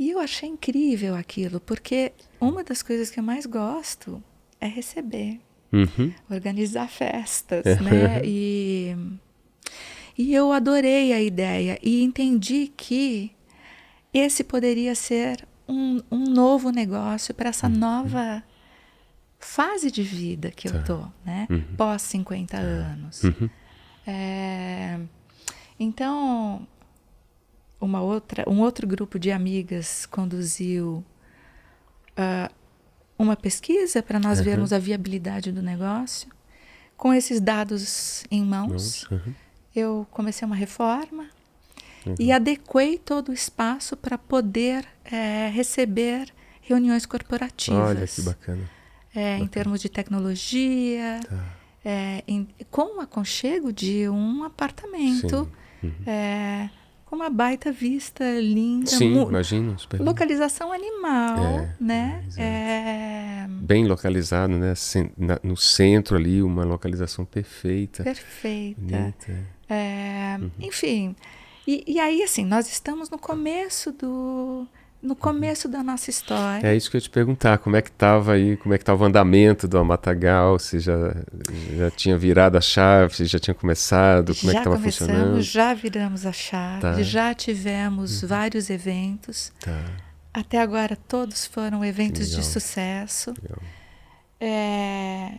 E eu achei incrível aquilo, porque uma das coisas que eu mais gosto é receber, uhum. organizar festas, é. né? E, e eu adorei a ideia e entendi que esse poderia ser um, um novo negócio para essa uhum. nova fase de vida que tá. eu tô, né? Uhum. Pós 50 tá. anos. Uhum. É, então, uma outra, um outro grupo de amigas conduziu uh, uma pesquisa para nós uhum. vermos a viabilidade do negócio. Com esses dados em mãos, uhum. eu comecei uma reforma uhum. e adequei todo o espaço para poder é, receber reuniões corporativas. Olha que bacana. É, Em termos de tecnologia, tá. é, em, com o aconchego de um apartamento. Uhum. É, com uma baita vista linda. Sim, imagino. localização lindo. animal, é, né? É... é Bem localizado, né? No centro ali, uma localização perfeita. Perfeita. É, uhum. Enfim, e, e aí assim, nós estamos no começo do no começo da nossa história. É isso que eu ia te perguntar, como é que estava aí, como é que estava o andamento do Amatagal, se já, já tinha virado a chave, se já tinha começado, como já é que estava funcionando? Já viramos a chave, tá. já tivemos uhum. vários eventos, tá. até agora todos foram eventos de sucesso. É,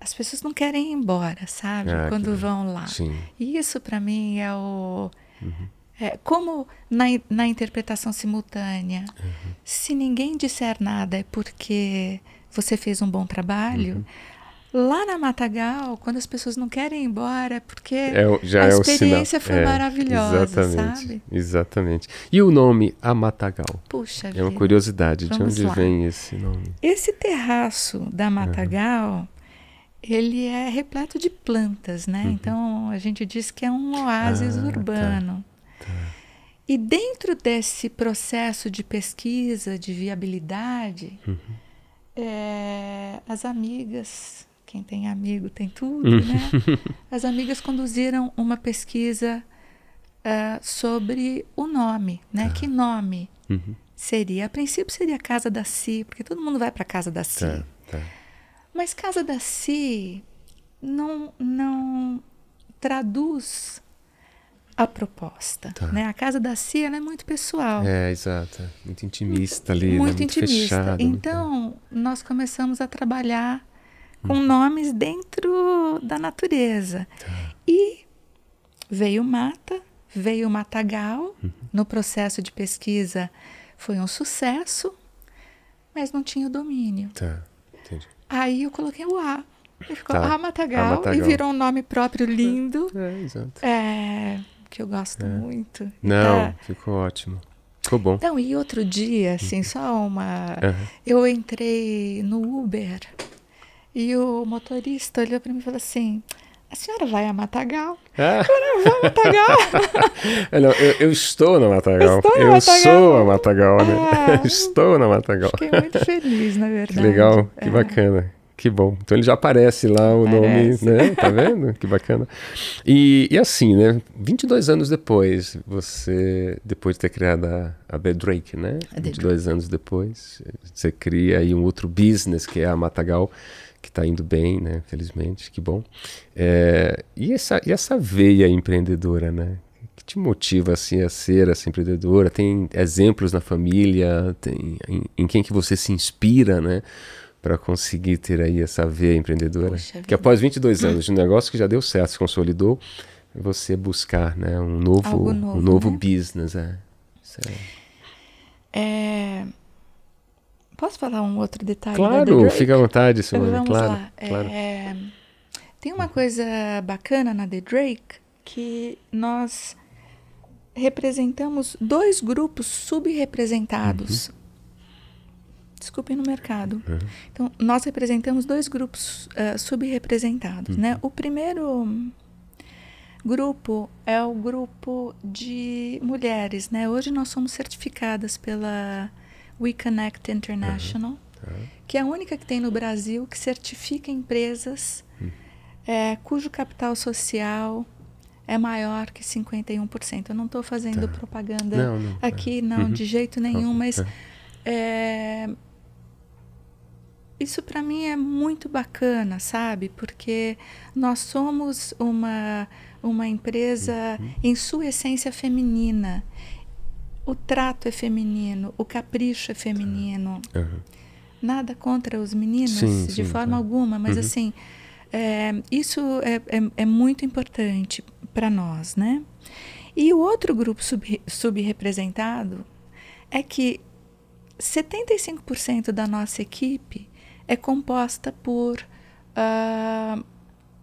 as pessoas não querem ir embora, sabe, ah, quando vão lá. Sim. E isso para mim é o... Uhum é, como na, na interpretação simultânea, uhum. se ninguém disser nada é porque você fez um bom trabalho. Uhum. Lá na Matagal, quando as pessoas não querem ir embora, porque é, a é experiência foi é, maravilhosa, exatamente, sabe? Exatamente. E o nome A Matagal? Puxa É vida. uma curiosidade, Vamos de onde lá. vem esse nome? Esse terraço da uhum. Matagal, uhum. ele é repleto de plantas, né? Uhum. Então, a gente diz que é um oásis ah, tá. urbano. Tá. E dentro desse processo de pesquisa, de viabilidade, uhum. é, as amigas, quem tem amigo tem tudo, uhum. né? As amigas conduziram uma pesquisa uh, sobre o nome, né? Tá. Que nome uhum. seria? A princípio seria Casa da Si, porque todo mundo vai para Casa da Si. Tá, tá, Mas Casa da Si não, não traduz a proposta. Tá. Né? A casa da Cia é muito pessoal. É, exato. Muito intimista ali. Muito, né? muito intimista. Fechado, então, muito... nós começamos a trabalhar com hum. nomes dentro da natureza. Tá. E veio mata, veio matagal. Uhum. No processo de pesquisa foi um sucesso, mas não tinha o domínio. Tá. Entendi. Aí eu coloquei o A. E ficou tá. A, Matagal, A Matagal. e virou um nome próprio lindo. É, exato. É que eu gosto é. muito. Não, é. ficou ótimo. Ficou bom. Então e outro dia, assim, uhum. só uma. Uhum. Eu entrei no Uber e o motorista olhou para mim e falou assim: a senhora vai a Matagal? Ah. É? Eu não vou a Matagal. (laughs) É, eu, eu, estou na Matagal. Estou na eu Matagal. sou a Matagal, né? Ah, (laughs) estou na Matagal. Fiquei muito feliz, na verdade. Que legal, que é. bacana. Que bom. Então ele já aparece lá o aparece. nome, né? Tá vendo? que bacana. E, e, assim, né? 22 anos depois, você... Depois de ter criado a, a The Drake, né? A The 22 Drake. anos depois, você cria aí um outro business, que é a Matagal, que tá indo bem, né? Felizmente, que bom. É, e, essa, e essa veia empreendedora, né? que te motiva assim a ser essa empreendedora? Tem exemplos na família? Tem em, em quem que você se inspira, né? para conseguir ter aí essa veia empreendedora? que após 22 anos de negócio que já deu certo, se consolidou, você buscar né, um novo, novo um novo né? business. É. é. é. Posso falar um outro detalhe? Claro, fica à vontade, Simone. Vamos claro, lá. É, claro. É, tem uma coisa bacana na The Drake que nós representamos dois grupos subrepresentados. Uhum desculpe, no mercado. Uhum. Então, nós representamos dois grupos uh, subrepresentados. Uhum. Né? O primeiro grupo é o grupo de mulheres. Né? Hoje nós somos certificadas pela We Connect International, uhum. Tá. que é a única que tem no Brasil que certifica empresas hum. é, cujo capital social é maior que 51%. Eu não estou fazendo tá. propaganda não, não, aqui, é. não, de uhum. jeito nenhum, mas tá. é, isso para mim é muito bacana, sabe? Porque nós somos uma, uma empresa uhum. em sua essência feminina. O trato é feminino, o capricho é feminino. Uhum. Nada contra os meninos, sim, de sim, forma sim. alguma, mas uhum. assim, é, isso é, é, é muito importante para nós, né? E o outro grupo sub, subrepresentado é que 75% da nossa equipe é composta por uh,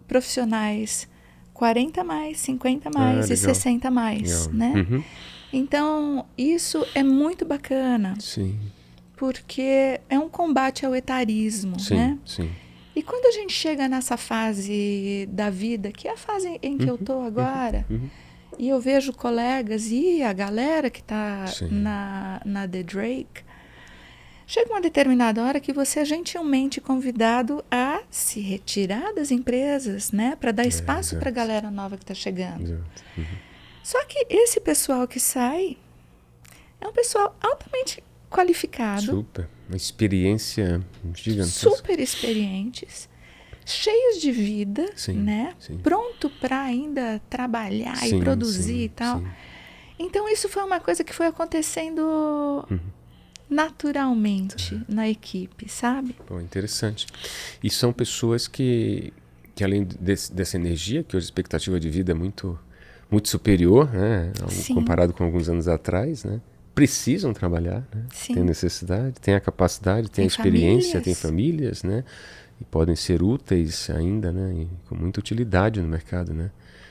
profissionais 40 mais, 50 ah, mais ah, e 60 mais, legal. né? Uhum. Então, isso é muito bacana. Sim. Porque é um combate ao etarismo, sim, né? Sim. E quando a gente chega nessa fase da vida, que é a fase em que uhum, eu uhum, estou agora, uhum, e eu vejo colegas e a galera que está na, na The Drake, Chega uma determinada hora que você é gentilmente convidado a se retirar das empresas, né? Para dar é, espaço é, para a galera nova que está chegando. Uhum. Só que esse pessoal que sai é um pessoal altamente qualificado. Super. Uma experiência gigantesca. Super experientes cheios de vida, sim, né? Sim. Pronto para ainda trabalhar sim, e produzir e tal. Então isso foi uma coisa que foi acontecendo uhum naturalmente na equipe, sabe? Pô, interessante. E são pessoas que, que além desse, dessa energia, que hoje a expectativa de vida é muito, muito superior, né? Sim. Comparado com alguns anos atrás, né? Precisam trabalhar, né? Sim. Tem necessidade, tem a capacidade, tem, tem a experiência, famílias. tem famílias, né? E podem ser úteis ainda, né? E com muita utilidade no mercado, né?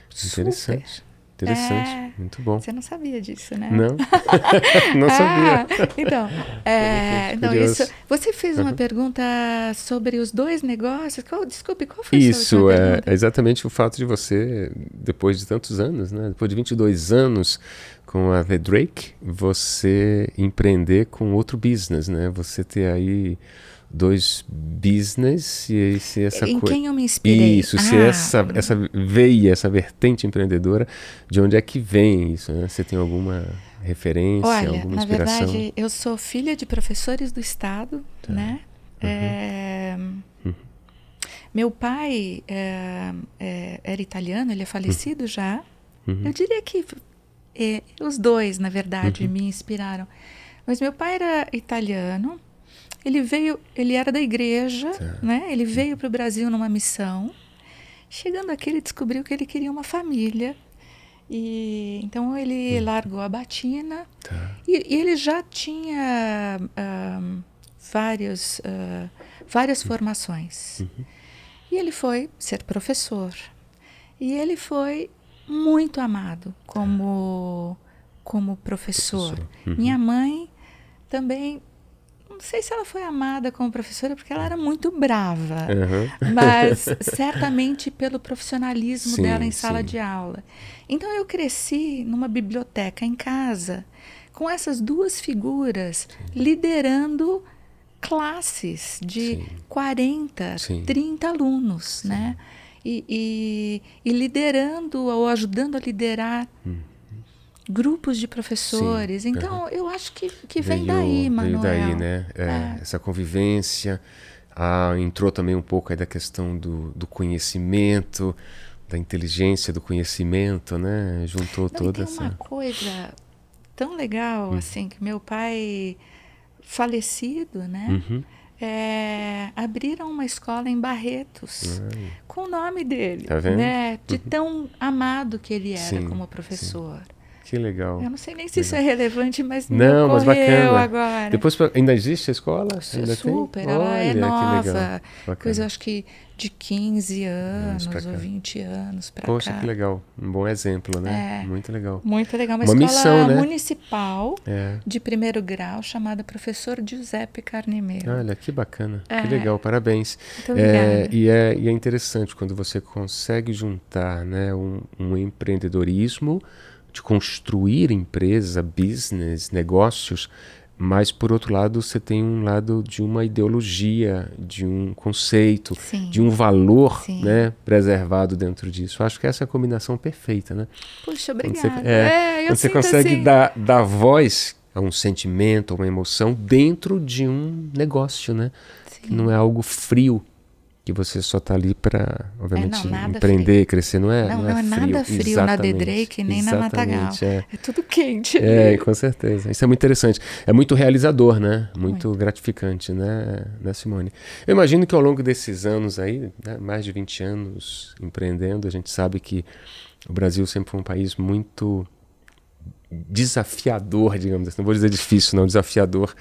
É Super. Interessante. Interessante, é, muito bom. Você não sabia disso, né? Não, (laughs) não (laughs) ah, sabia. então, (laughs) é, então isso, você fez uma uhum. pergunta sobre os dois negócios. Qual, desculpe, qual foi isso? Isso, é, é, exatamente o fato de você, depois de tantos anos, né? depois de 22 anos com a The Drake, você empreender com outro business, né? Você ter aí dois business e se essa coisa. Em quem eu me inspirei? Isso, ah. se essa, essa veia, essa vertente empreendedora, de onde é que vem isso? Né? Você tem alguma referência, Olha, alguma inspiração? Na verdade, eu sou filha de professores do Estado, tá. né? Uhum. É... Meu pai é, é, era italiano, ele é falecido uhum. já. Eu diria que os dois, na verdade, uhum. me inspiraram. Mas meu pai era italiano ele veio, ele era da igreja, certo. Tá. né? Ele veio para o Brasil numa missão. Chegando aqui, ele descobriu que ele queria uma família. E então ele hum. largou a batina. Tá. E, e, ele já tinha um, ah, vários, uh, várias hum. formações. Uhum. E ele foi ser professor. E ele foi muito amado como, como professor. professor. Uhum. Minha mãe também não sei se ela foi amada como professora porque ela era muito brava, uhum. mas (laughs) certamente pelo profissionalismo sim, dela em sala sim. de aula. Então eu cresci numa biblioteca em casa com essas duas figuras sim. liderando classes de sim. 40, sim. 30 alunos, né? E, e, e, liderando ou ajudando a liderar hum grupos de professores. Sim. Então, eu acho que, que vem veio, daí, Manuel. Vem daí, né? É, é. Essa convivência. Ah, entrou também um pouco aí da questão do, do conhecimento, da inteligência do conhecimento, né? Juntou Não, toda e tem essa. uma coisa tão legal, hum. assim, que meu pai falecido, né? Uhum. É, abriram uma escola em Barretos Ai. com o nome dele, tá né? De uhum. tão amado que ele era sim, como professor. Que legal. Eu não sei nem se legal. isso é relevante, mas não, mas bacana. agora. Depois ainda existe a escola? Ainda Super, tem? ela é Olha, é legal. Coisa acho que de 15 anos ou 20 anos para cá. Poxa, que legal. Um bom exemplo, né? É, muito legal. Muito legal. Uma, Uma escola né? municipal é. de primeiro grau chamada Professor Giuseppe Carnimeiro. Olha, que bacana. É. Que legal, parabéns. Muito é, e, é, e é interessante quando você consegue juntar né, um, um empreendedorismo de construir empresa, business, negócios, mas por outro lado você tem um lado de uma ideologia, de um conceito, Sim. de um valor, né, preservado dentro disso. Acho que essa é a combinação perfeita, né? Puxa, obrigada. Quando você, é, é, quando você consegue assim. dar, dar voz a um sentimento, a uma emoção dentro de um negócio, né? Que não é algo frio, que você só está ali para, obviamente, é, não, empreender, frio. crescer, não é? Não, não, é, não é, é frio. nada frio Exatamente. na Drake nem Exatamente, na Matagal. É. é. tudo quente. É, com certeza. Isso é muito interessante. É muito realizador, né? Muito, muito. gratificante, né? né, Simone? Eu imagino que ao longo desses anos aí, né? mais de 20 anos empreendendo, a gente sabe que o Brasil sempre foi um país muito desafiador, digamos assim. Não vou dizer difícil, não, desafiador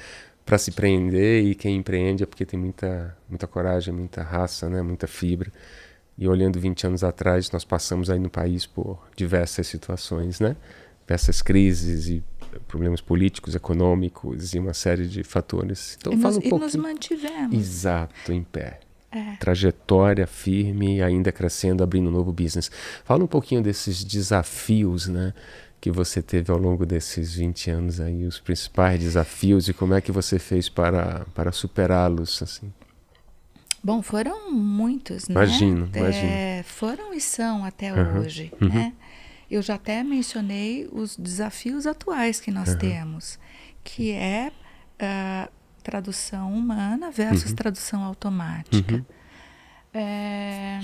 para se prender e quem empreende é porque tem muita, muita coragem, muita raça, né? muita fibra. E olhando 20 anos atrás, nós passamos aí no país por diversas situações, né? Diversas crises e problemas políticos, econômicos e uma série de fatores. Então, e fala nos, um pouco. nos mantivemos. Exato, em pé. É. Trajetória firme, ainda crescendo, abrindo um novo business. Fala um pouquinho desses desafios, né? que você teve ao longo desses 20 anos aí, os principais desafios e como é que você fez para, para superá-los, assim? Bom, foram muitos, né? imagino, né? Imagino, é, Foram e são até uhum, hoje, uhum. né? Eu já até mencionei os desafios atuais que nós uhum. temos, que é uh, tradução humana versus uhum. tradução automática. É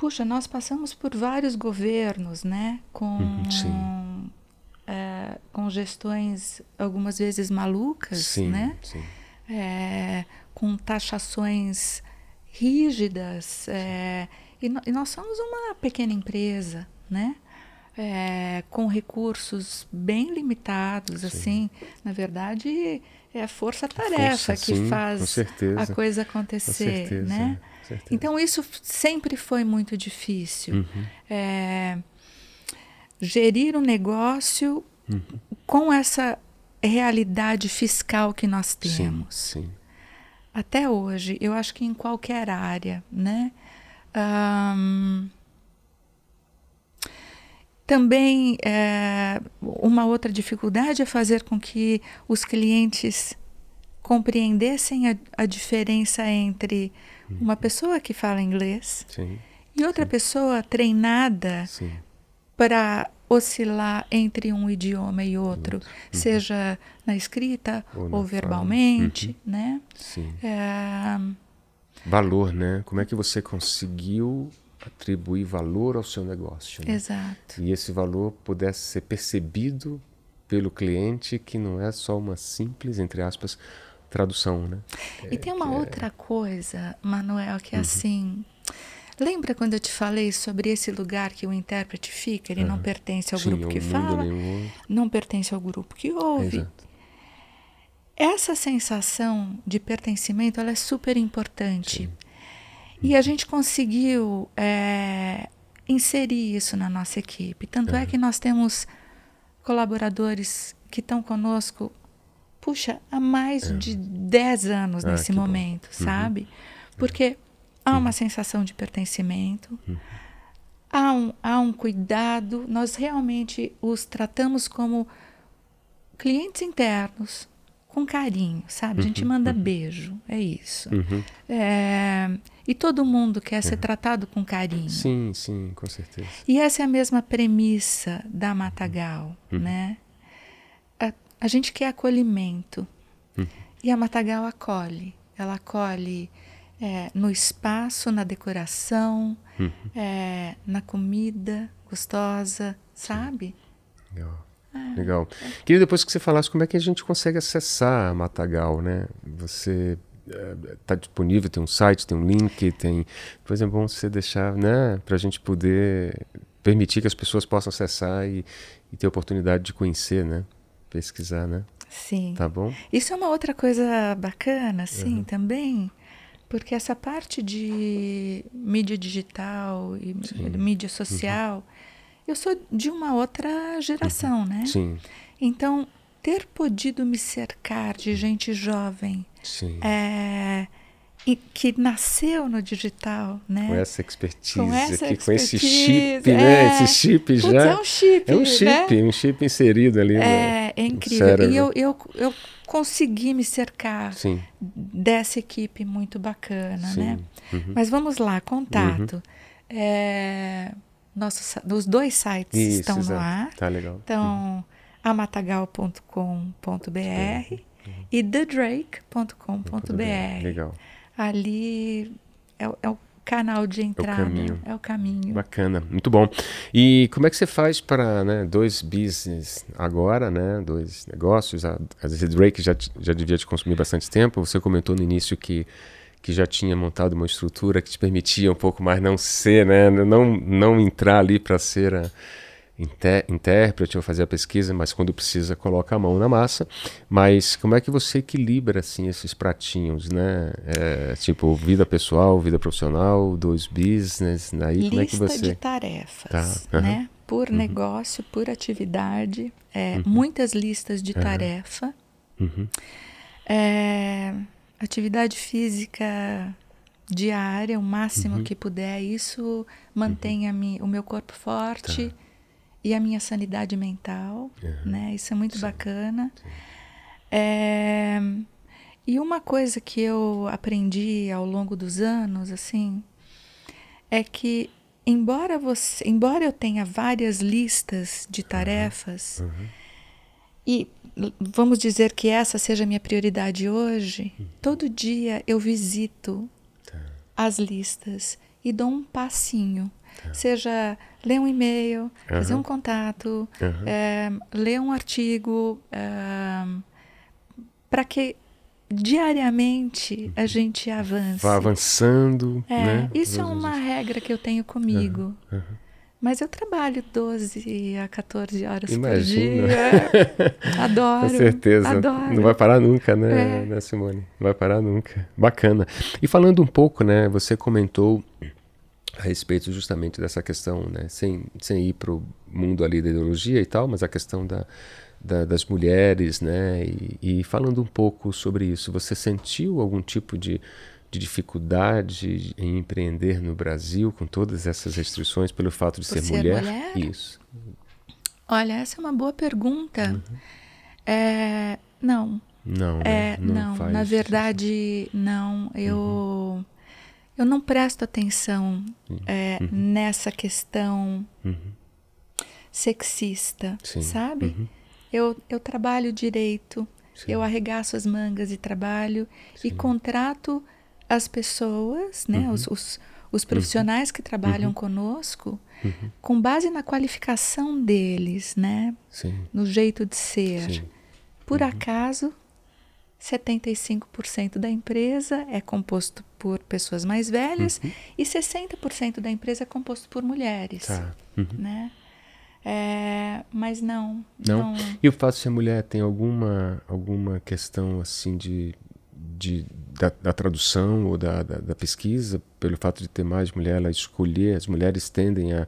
puxa, nós passamos por vários governos, né? Com, uhum, é, com gestões algumas vezes malucas, sim, né? Sim. É, com taxações rígidas. É, e, no, e, nós somos uma pequena empresa, né? É, com recursos bem limitados, sim. assim, na verdade é a força-tarefa que faz a coisa acontecer, certeza, né? né? Então, isso sempre foi muito difícil. Uhum. É, gerir um negócio uhum. com essa realidade fiscal que nós temos. Sim, sim. Até hoje, eu acho que em qualquer área, né? Um, também é, uma outra dificuldade é fazer com que os clientes compreendessem a, a diferença entre Uhum. Uma pessoa que fala inglês Sim. e outra Sim. pessoa treinada para oscilar entre um idioma e outro, uhum. seja na escrita ou, na verbalmente, uhum. né? Sim. É... Valor, né? Como é que você conseguiu atribuir valor ao seu negócio? Né? Exato. E esse valor pudesse ser percebido pelo cliente, que não é só uma simples, entre aspas, tradução, né? E tem é, uma é. outra é... coisa, Manuel, que é uhum. assim. Lembra quando eu te falei sobre esse lugar que o intérprete fica? Ele uhum. não pertence ao Sim, grupo que fala, nenhum... não pertence ao grupo que ouve. Exato. Essa sensação de pertencimento ela é super importante. Sim. E a uhum. gente conseguiu é, inserir isso na nossa equipe. Tanto uhum. é que nós temos colaboradores que estão conosco puxa, há mais é. de 10 anos ah, nesse momento, bom. Uhum. sabe? Uhum. Porque há uma sensação de pertencimento, uhum. há, um, há um cuidado, nós realmente os tratamos como clientes internos, com carinho, sabe? A gente uhum. manda uhum. beijo, é isso. Uhum. É, e todo mundo quer ser é. tratado com carinho. Sim, sim, com certeza. E essa é a mesma premissa da Matagal, né? A gente quer acolhimento. Uhum. E a Matagal acolhe. Ela acolhe é, no espaço, na decoração, uhum. é, na comida gostosa, sabe? Legal. É. Legal. Queria depois que você falasse como é que a gente consegue acessar a Matagal, né? Você está é, disponível, tem um site, tem um link, tem. coisa é bom você deixar, né? Para a gente poder permitir que as pessoas possam acessar e, e ter oportunidade de conhecer, né? pesquisar, né? Sim. Tá bom? Isso é uma outra coisa bacana, sim, uhum. também, porque essa parte de mídia digital e sim. mídia uhum. social, uhum. eu sou de uma outra geração, uhum. né? Sim. Então, ter podido me cercar de uhum. gente jovem, sim. É, e que nasceu no digital, né? Com essa expertise, com, essa aqui, expertise, com esse chip, né? é, né? Esse chip já. é um chip. É um chip, né? um chip inserido ali. É, é, no, é incrível. No e eu, eu, eu consegui me cercar Sim. dessa equipe muito bacana, Sim. né? Uhum. Mas vamos lá, contato. Uhum. É, nossos, os dois sites Isso, estão exato. no ar. Tá legal. Então, uhum. amatagal.com.br uhum. e thedrake.com.br. Legal ali é, é o canal de entrada. É o caminho. É o caminho. Bacana, muito bom. E como é que você faz para né, dois business agora, né? Dois negócios. A, a Drake já, já devia te consumir bastante tempo. Você comentou no início que que já tinha montado uma estrutura que te permitia um pouco mais não ser, né? Não, não entrar ali para ser a, intérprete ou fazer a pesquisa, mas quando precisa coloca a mão na massa. Mas como é que você equilibra assim esses pratinhos, né? É, tipo vida pessoal, vida profissional, dois business, né? aí Lista como é que você? Lista de tá, tarefas, tá. uhum. né? Por uhum. negócio, por atividade, é, uhum. muitas listas de tarefa. Uhum. É, atividade física diária, o máximo uhum. que puder, isso mantém uhum. o meu corpo forte. Tá e a minha sanidade mental, é. né? Isso é muito Sim. bacana. Sim. É... E uma coisa que eu aprendi ao longo dos anos, assim, é que embora você, embora eu tenha várias listas de tarefas Uhum. e vamos dizer que essa seja a minha prioridade hoje, uhum. todo dia eu visito tá. as listas e dou um passinho Seja ler um e-mail, uhum. fazer um contato, uhum. é, ler um artigo, é, eh, para que diariamente uhum. a gente avance. Vá avançando. É, né? Isso é uma regra que eu tenho comigo. Uhum. Mas eu trabalho 12 a 14 horas Imagina. por dia. (laughs) Adoro. Com certeza. Adoro. Não vai parar nunca, né, é. né, Simone? Não vai parar nunca. Bacana. E falando um pouco, né? Você comentou a respeito justamente dessa questão, né? sem, sem ir para o mundo ali da ideologia e tal, mas a questão da, da, das mulheres, né? E, e, falando um pouco sobre isso, você sentiu algum tipo de, de dificuldade em empreender no Brasil com todas essas restrições pelo fato de ser, ser mulher? mulher? Isso. Olha, essa é uma boa pergunta. Uhum. É, não. Não, né? é, né? não, não, na verdade, isso. não. Eu. Uhum eu não presto atenção uhum. É, uhum. nessa questão uhum. sexista, Sim. sabe? Uhum. Eu, eu trabalho direito, Sim. eu arregaço as mangas e trabalho Sim. e contrato as pessoas, né, uhum. os, os, os profissionais uhum. que trabalham conosco, com base na qualificação deles, né, no jeito de ser. Por acaso, 75% da empresa é composto por pessoas mais velhas uhum. e 60% da empresa é composto por mulheres. Tá. Uhum. Né? É, mas não, não, não. E o fato de ser mulher tem alguma, alguma questão assim de, de, da, da tradução ou da, da, da, pesquisa? Pelo fato de ter mais mulher, ela escolher, as mulheres tendem a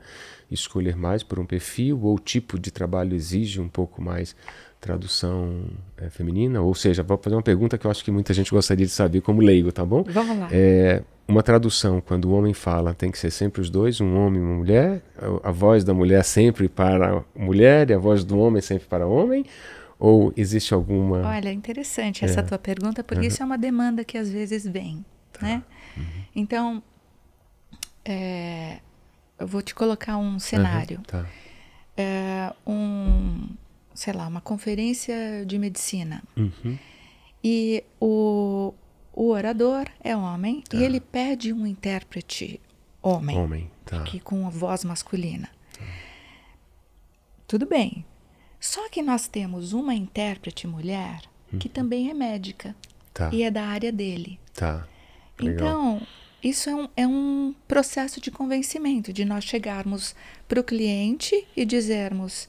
escolher mais por um perfil ou o tipo de trabalho exige um pouco mais tradução é, feminina, ou seja, vou fazer uma pergunta que eu acho que muita gente gostaria de saber como leigo, tá bom? Vamos lá. É, uma tradução, quando o homem fala, tem que ser sempre os dois, um homem e uma mulher, a, a voz da mulher sempre para mulher e a voz do homem sempre para homem, ou existe alguma... Olha, é interessante essa é. tua pergunta, porque uhum. isso é uma demanda que às vezes vem, tá. né? Uhum. Então, é, eu vou te colocar um cenário. Uhum. Tá. um sei lá, uma conferência de medicina. Uhum. E o, o orador é homem tá. e ele pede um intérprete homem, homem tá. que com a voz masculina. Tá. Tudo bem. Só que nós temos uma intérprete mulher uhum. que também é médica tá. e é da área dele. Tá. Legal. Então, isso é um, é um processo de convencimento, de nós chegarmos para o cliente e dizermos: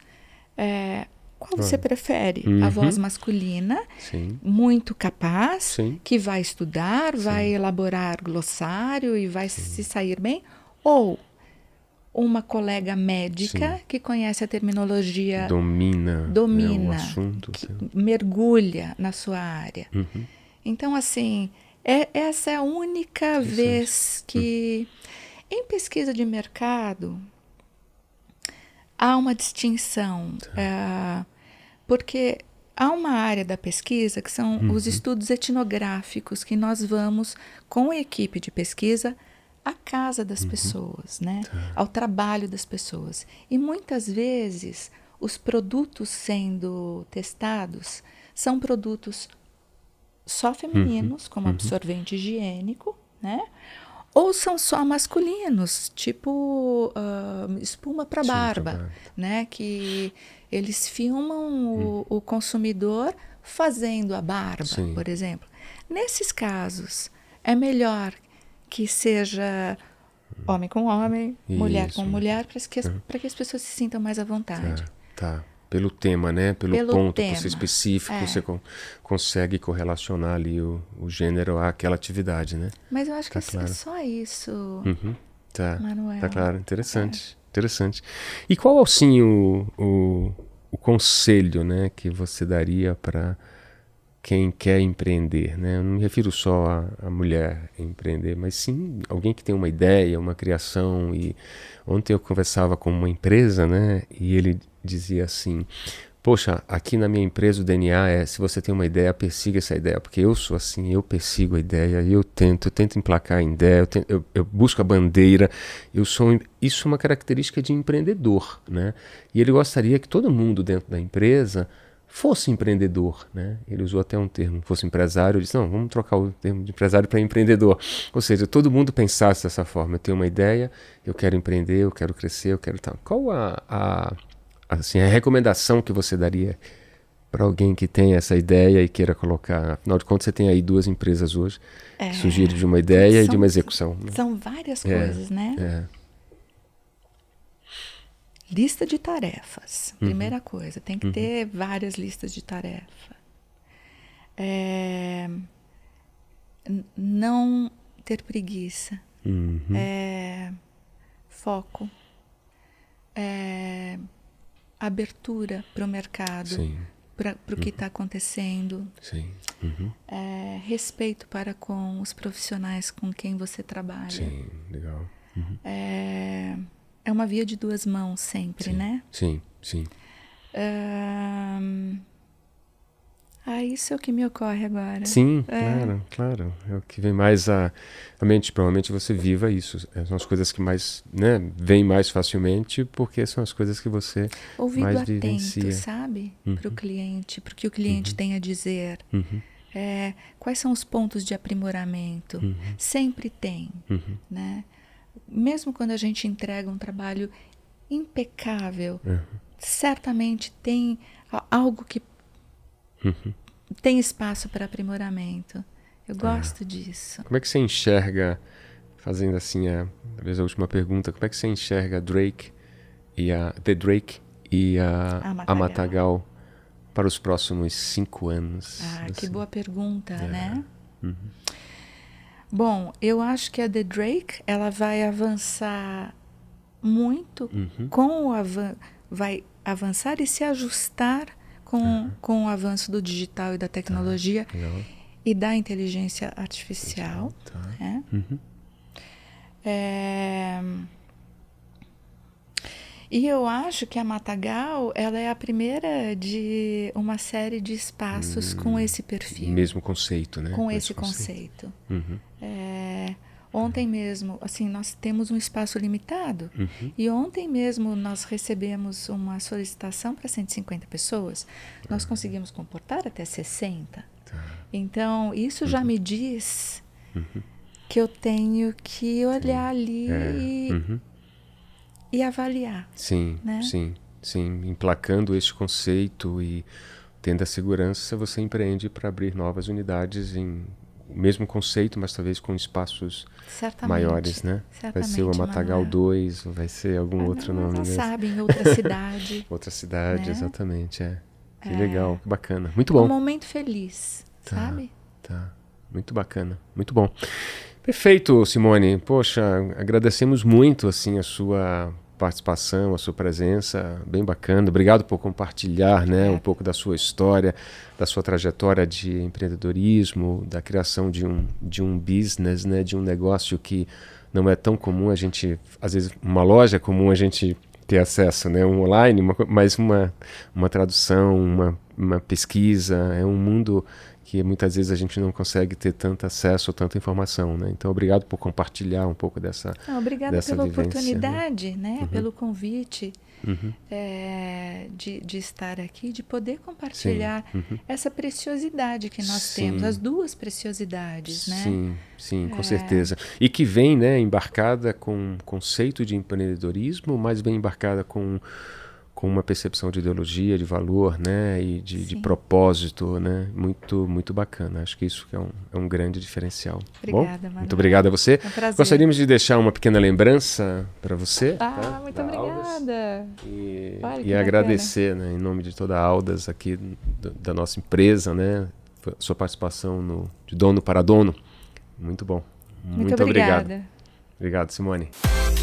é, qual você é. prefere? Uhum. A voz masculina, Sim. muito capaz, Sim. que vai estudar, Sim. vai elaborar glossário e vai se sair bem? Ou uma colega médica que conhece a terminologia. Domina. Né, domina. Né, assunto, que mergulha na sua área. Uhum. Então, assim, é, essa é a única vez que. Uhum. Em pesquisa de mercado, há uma distinção. Tá. Eh, porque há uma área da pesquisa que são uhum. os estudos etnográficos que nós vamos com a equipe de pesquisa à casa das uhum. pessoas, né? Tá. Ao trabalho das pessoas. E muitas vezes os produtos sendo testados são produtos só femininos, uhum. como uhum. absorvente higiênico, né? Ou são só masculinos, tipo uh, espuma para barba, né? Que eles filmam hum. o, consumidor fazendo a barba, Sim. por exemplo. Nesses casos, é melhor que seja homem com homem, Isso. mulher com mulher, para que, as, uhum. que as pessoas se sintam mais à vontade. Tá. tá. Pelo tema, né? Pelo, Pelo ponto tema. específico, é. você consegue correlacionar ali o, o gênero àquela atividade, né? Mas eu acho tá que é é claro. é só isso. Uhum. Tá. Manuel. Tá claro, interessante. É. Interessante. E qual assim o, o, o conselho né, que você daria para quem quer empreender? Né? Eu não me refiro só a, a mulher empreender, mas sim alguém que tem uma ideia, uma criação. E ontem eu conversava com uma empresa né, e ele dizia assim: Poxa, aqui na minha empresa o DNA é: se você tem uma ideia, persiga essa ideia, porque eu sou assim, eu persigo a ideia, eu tento, eu tento emplacar a ideia, eu, tento, eu, eu busco a bandeira, eu sou. Isso é uma característica de empreendedor, né? E ele gostaria que todo mundo dentro da empresa fosse empreendedor, né? Ele usou até um termo, fosse empresário, eu disse, não, vamos trocar o termo de empresário para empreendedor. Ou seja, todo mundo pensasse dessa forma, eu tenho uma ideia, eu quero empreender, eu quero crescer, eu quero tal. Qual a, a assim, a recomendação que você daria para alguém que tem essa ideia e queira colocar? Afinal de contas, você tem aí duas empresas hoje é, que surgiram de uma ideia são, e de uma execução. Né? São várias é, coisas, né? É. Lista de tarefas. Uhum. Primeira uhum. coisa, tem que uhum. ter várias listas de tarefa. É, não ter preguiça. Uhum. É, foco. É, abertura para o mercado, para o que está uhum. Tá acontecendo, uhum. é, respeito para com os profissionais com quem você trabalha. Sim, legal. Uhum. É, é uma via de duas mãos sempre, sim. né? Sim, sim. Ah, isso é o que me ocorre agora. Sim, é. claro, claro. É o que vem mais à, à mente. Provavelmente você viva isso. É, são as coisas que mais, né, vêm mais facilmente, porque são as coisas que você Ouvido mais atento, vivencia. sabe? Uhum. Para o cliente, para o que o cliente uhum. tem a dizer. Uhum. É, quais são os pontos de aprimoramento? Uhum. Sempre tem, uhum. né? Mesmo quando a gente entrega um trabalho impecável, uhum. certamente tem algo que Uhum. Tem espaço para aprimoramento. Eu é. gosto é. disso. Como é que você enxerga, fazendo assim, a, talvez a última pergunta, como é que você enxerga Drake e a The Drake e a, a, Matagal. a Matagal para os próximos cinco anos? Ah, assim? que boa pergunta, é. né? Uhum. Bom, eu acho que a The Drake ela vai avançar muito uhum. com o avan vai avançar e se ajustar com, uhum. com o avanço do digital e da tá, tecnologia tá, e da inteligência artificial. Tá. Né? Uhum. É... E eu acho que a Matagal ela é a primeira de uma série de espaços hum, com esse perfil. Mesmo conceito, né? Com, com esse, esse, conceito. conceito. Uhum. É... Ontem mesmo, assim, nós temos um espaço limitado uhum. e ontem mesmo nós recebemos uma solicitação para 150 pessoas. Uhum. Nós conseguimos comportar até 60. Uhum. Tá. Então, isso já uhum. me diz uhum. que eu tenho que olhar sim. ali é. e, uhum. e, avaliar. Sim, né? sim, sim. Emplacando este conceito e tendo a segurança, você empreende para abrir novas unidades em o mesmo conceito, mas talvez com espaços Certamente. maiores, né? Certamente, vai ser o Matagal 2, vai ser algum ah, outro não, nome. Não né? sabe, em outra cidade. (laughs) outra cidade, né? exatamente, é. Que é... legal, que bacana. Muito bom. Um momento feliz, tá, sabe? Tá. Muito bacana, muito bom. Perfeito, Simone. Poxa, agradecemos muito assim a sua participação, a sua presença, bem bacana. Obrigado por compartilhar, né, é. um pouco da sua história, da sua trajetória de empreendedorismo, da criação de um de um business, né, de um negócio que não é tão comum a gente, às vezes uma loja é comum a gente ter acesso, né, um online, uma, mas uma uma tradução, uma uma pesquisa, é um mundo que muitas vezes a gente não consegue ter tanto acesso ou tanta informação, né? Então, obrigado por compartilhar um pouco dessa não, ah, Obrigada pela vivência, né? oportunidade, né? né? Uhum. Pelo convite uhum. é, de, de estar aqui, de poder compartilhar uhum. essa preciosidade que nós sim. temos, as duas preciosidades, né? Sim, sim, com é... certeza. E que vem, né, embarcada com conceito de empreendedorismo, mas vem embarcada com com uma percepção de ideologia, de valor, né, e de, de, propósito, né, muito muito bacana. Acho que isso é um, é um grande diferencial. Obrigada, Bom, Muito obrigado a você. É um prazer. Gostaríamos de deixar uma pequena lembrança para você. Ah, tá? muito da obrigada. Aldas, e, Olha, e agradecer, né, em nome de toda a Aldas aqui do, da nossa empresa, né, sua participação no de dono para dono. Muito bom. Muito, muito obrigada. obrigado. Obrigado, Simone.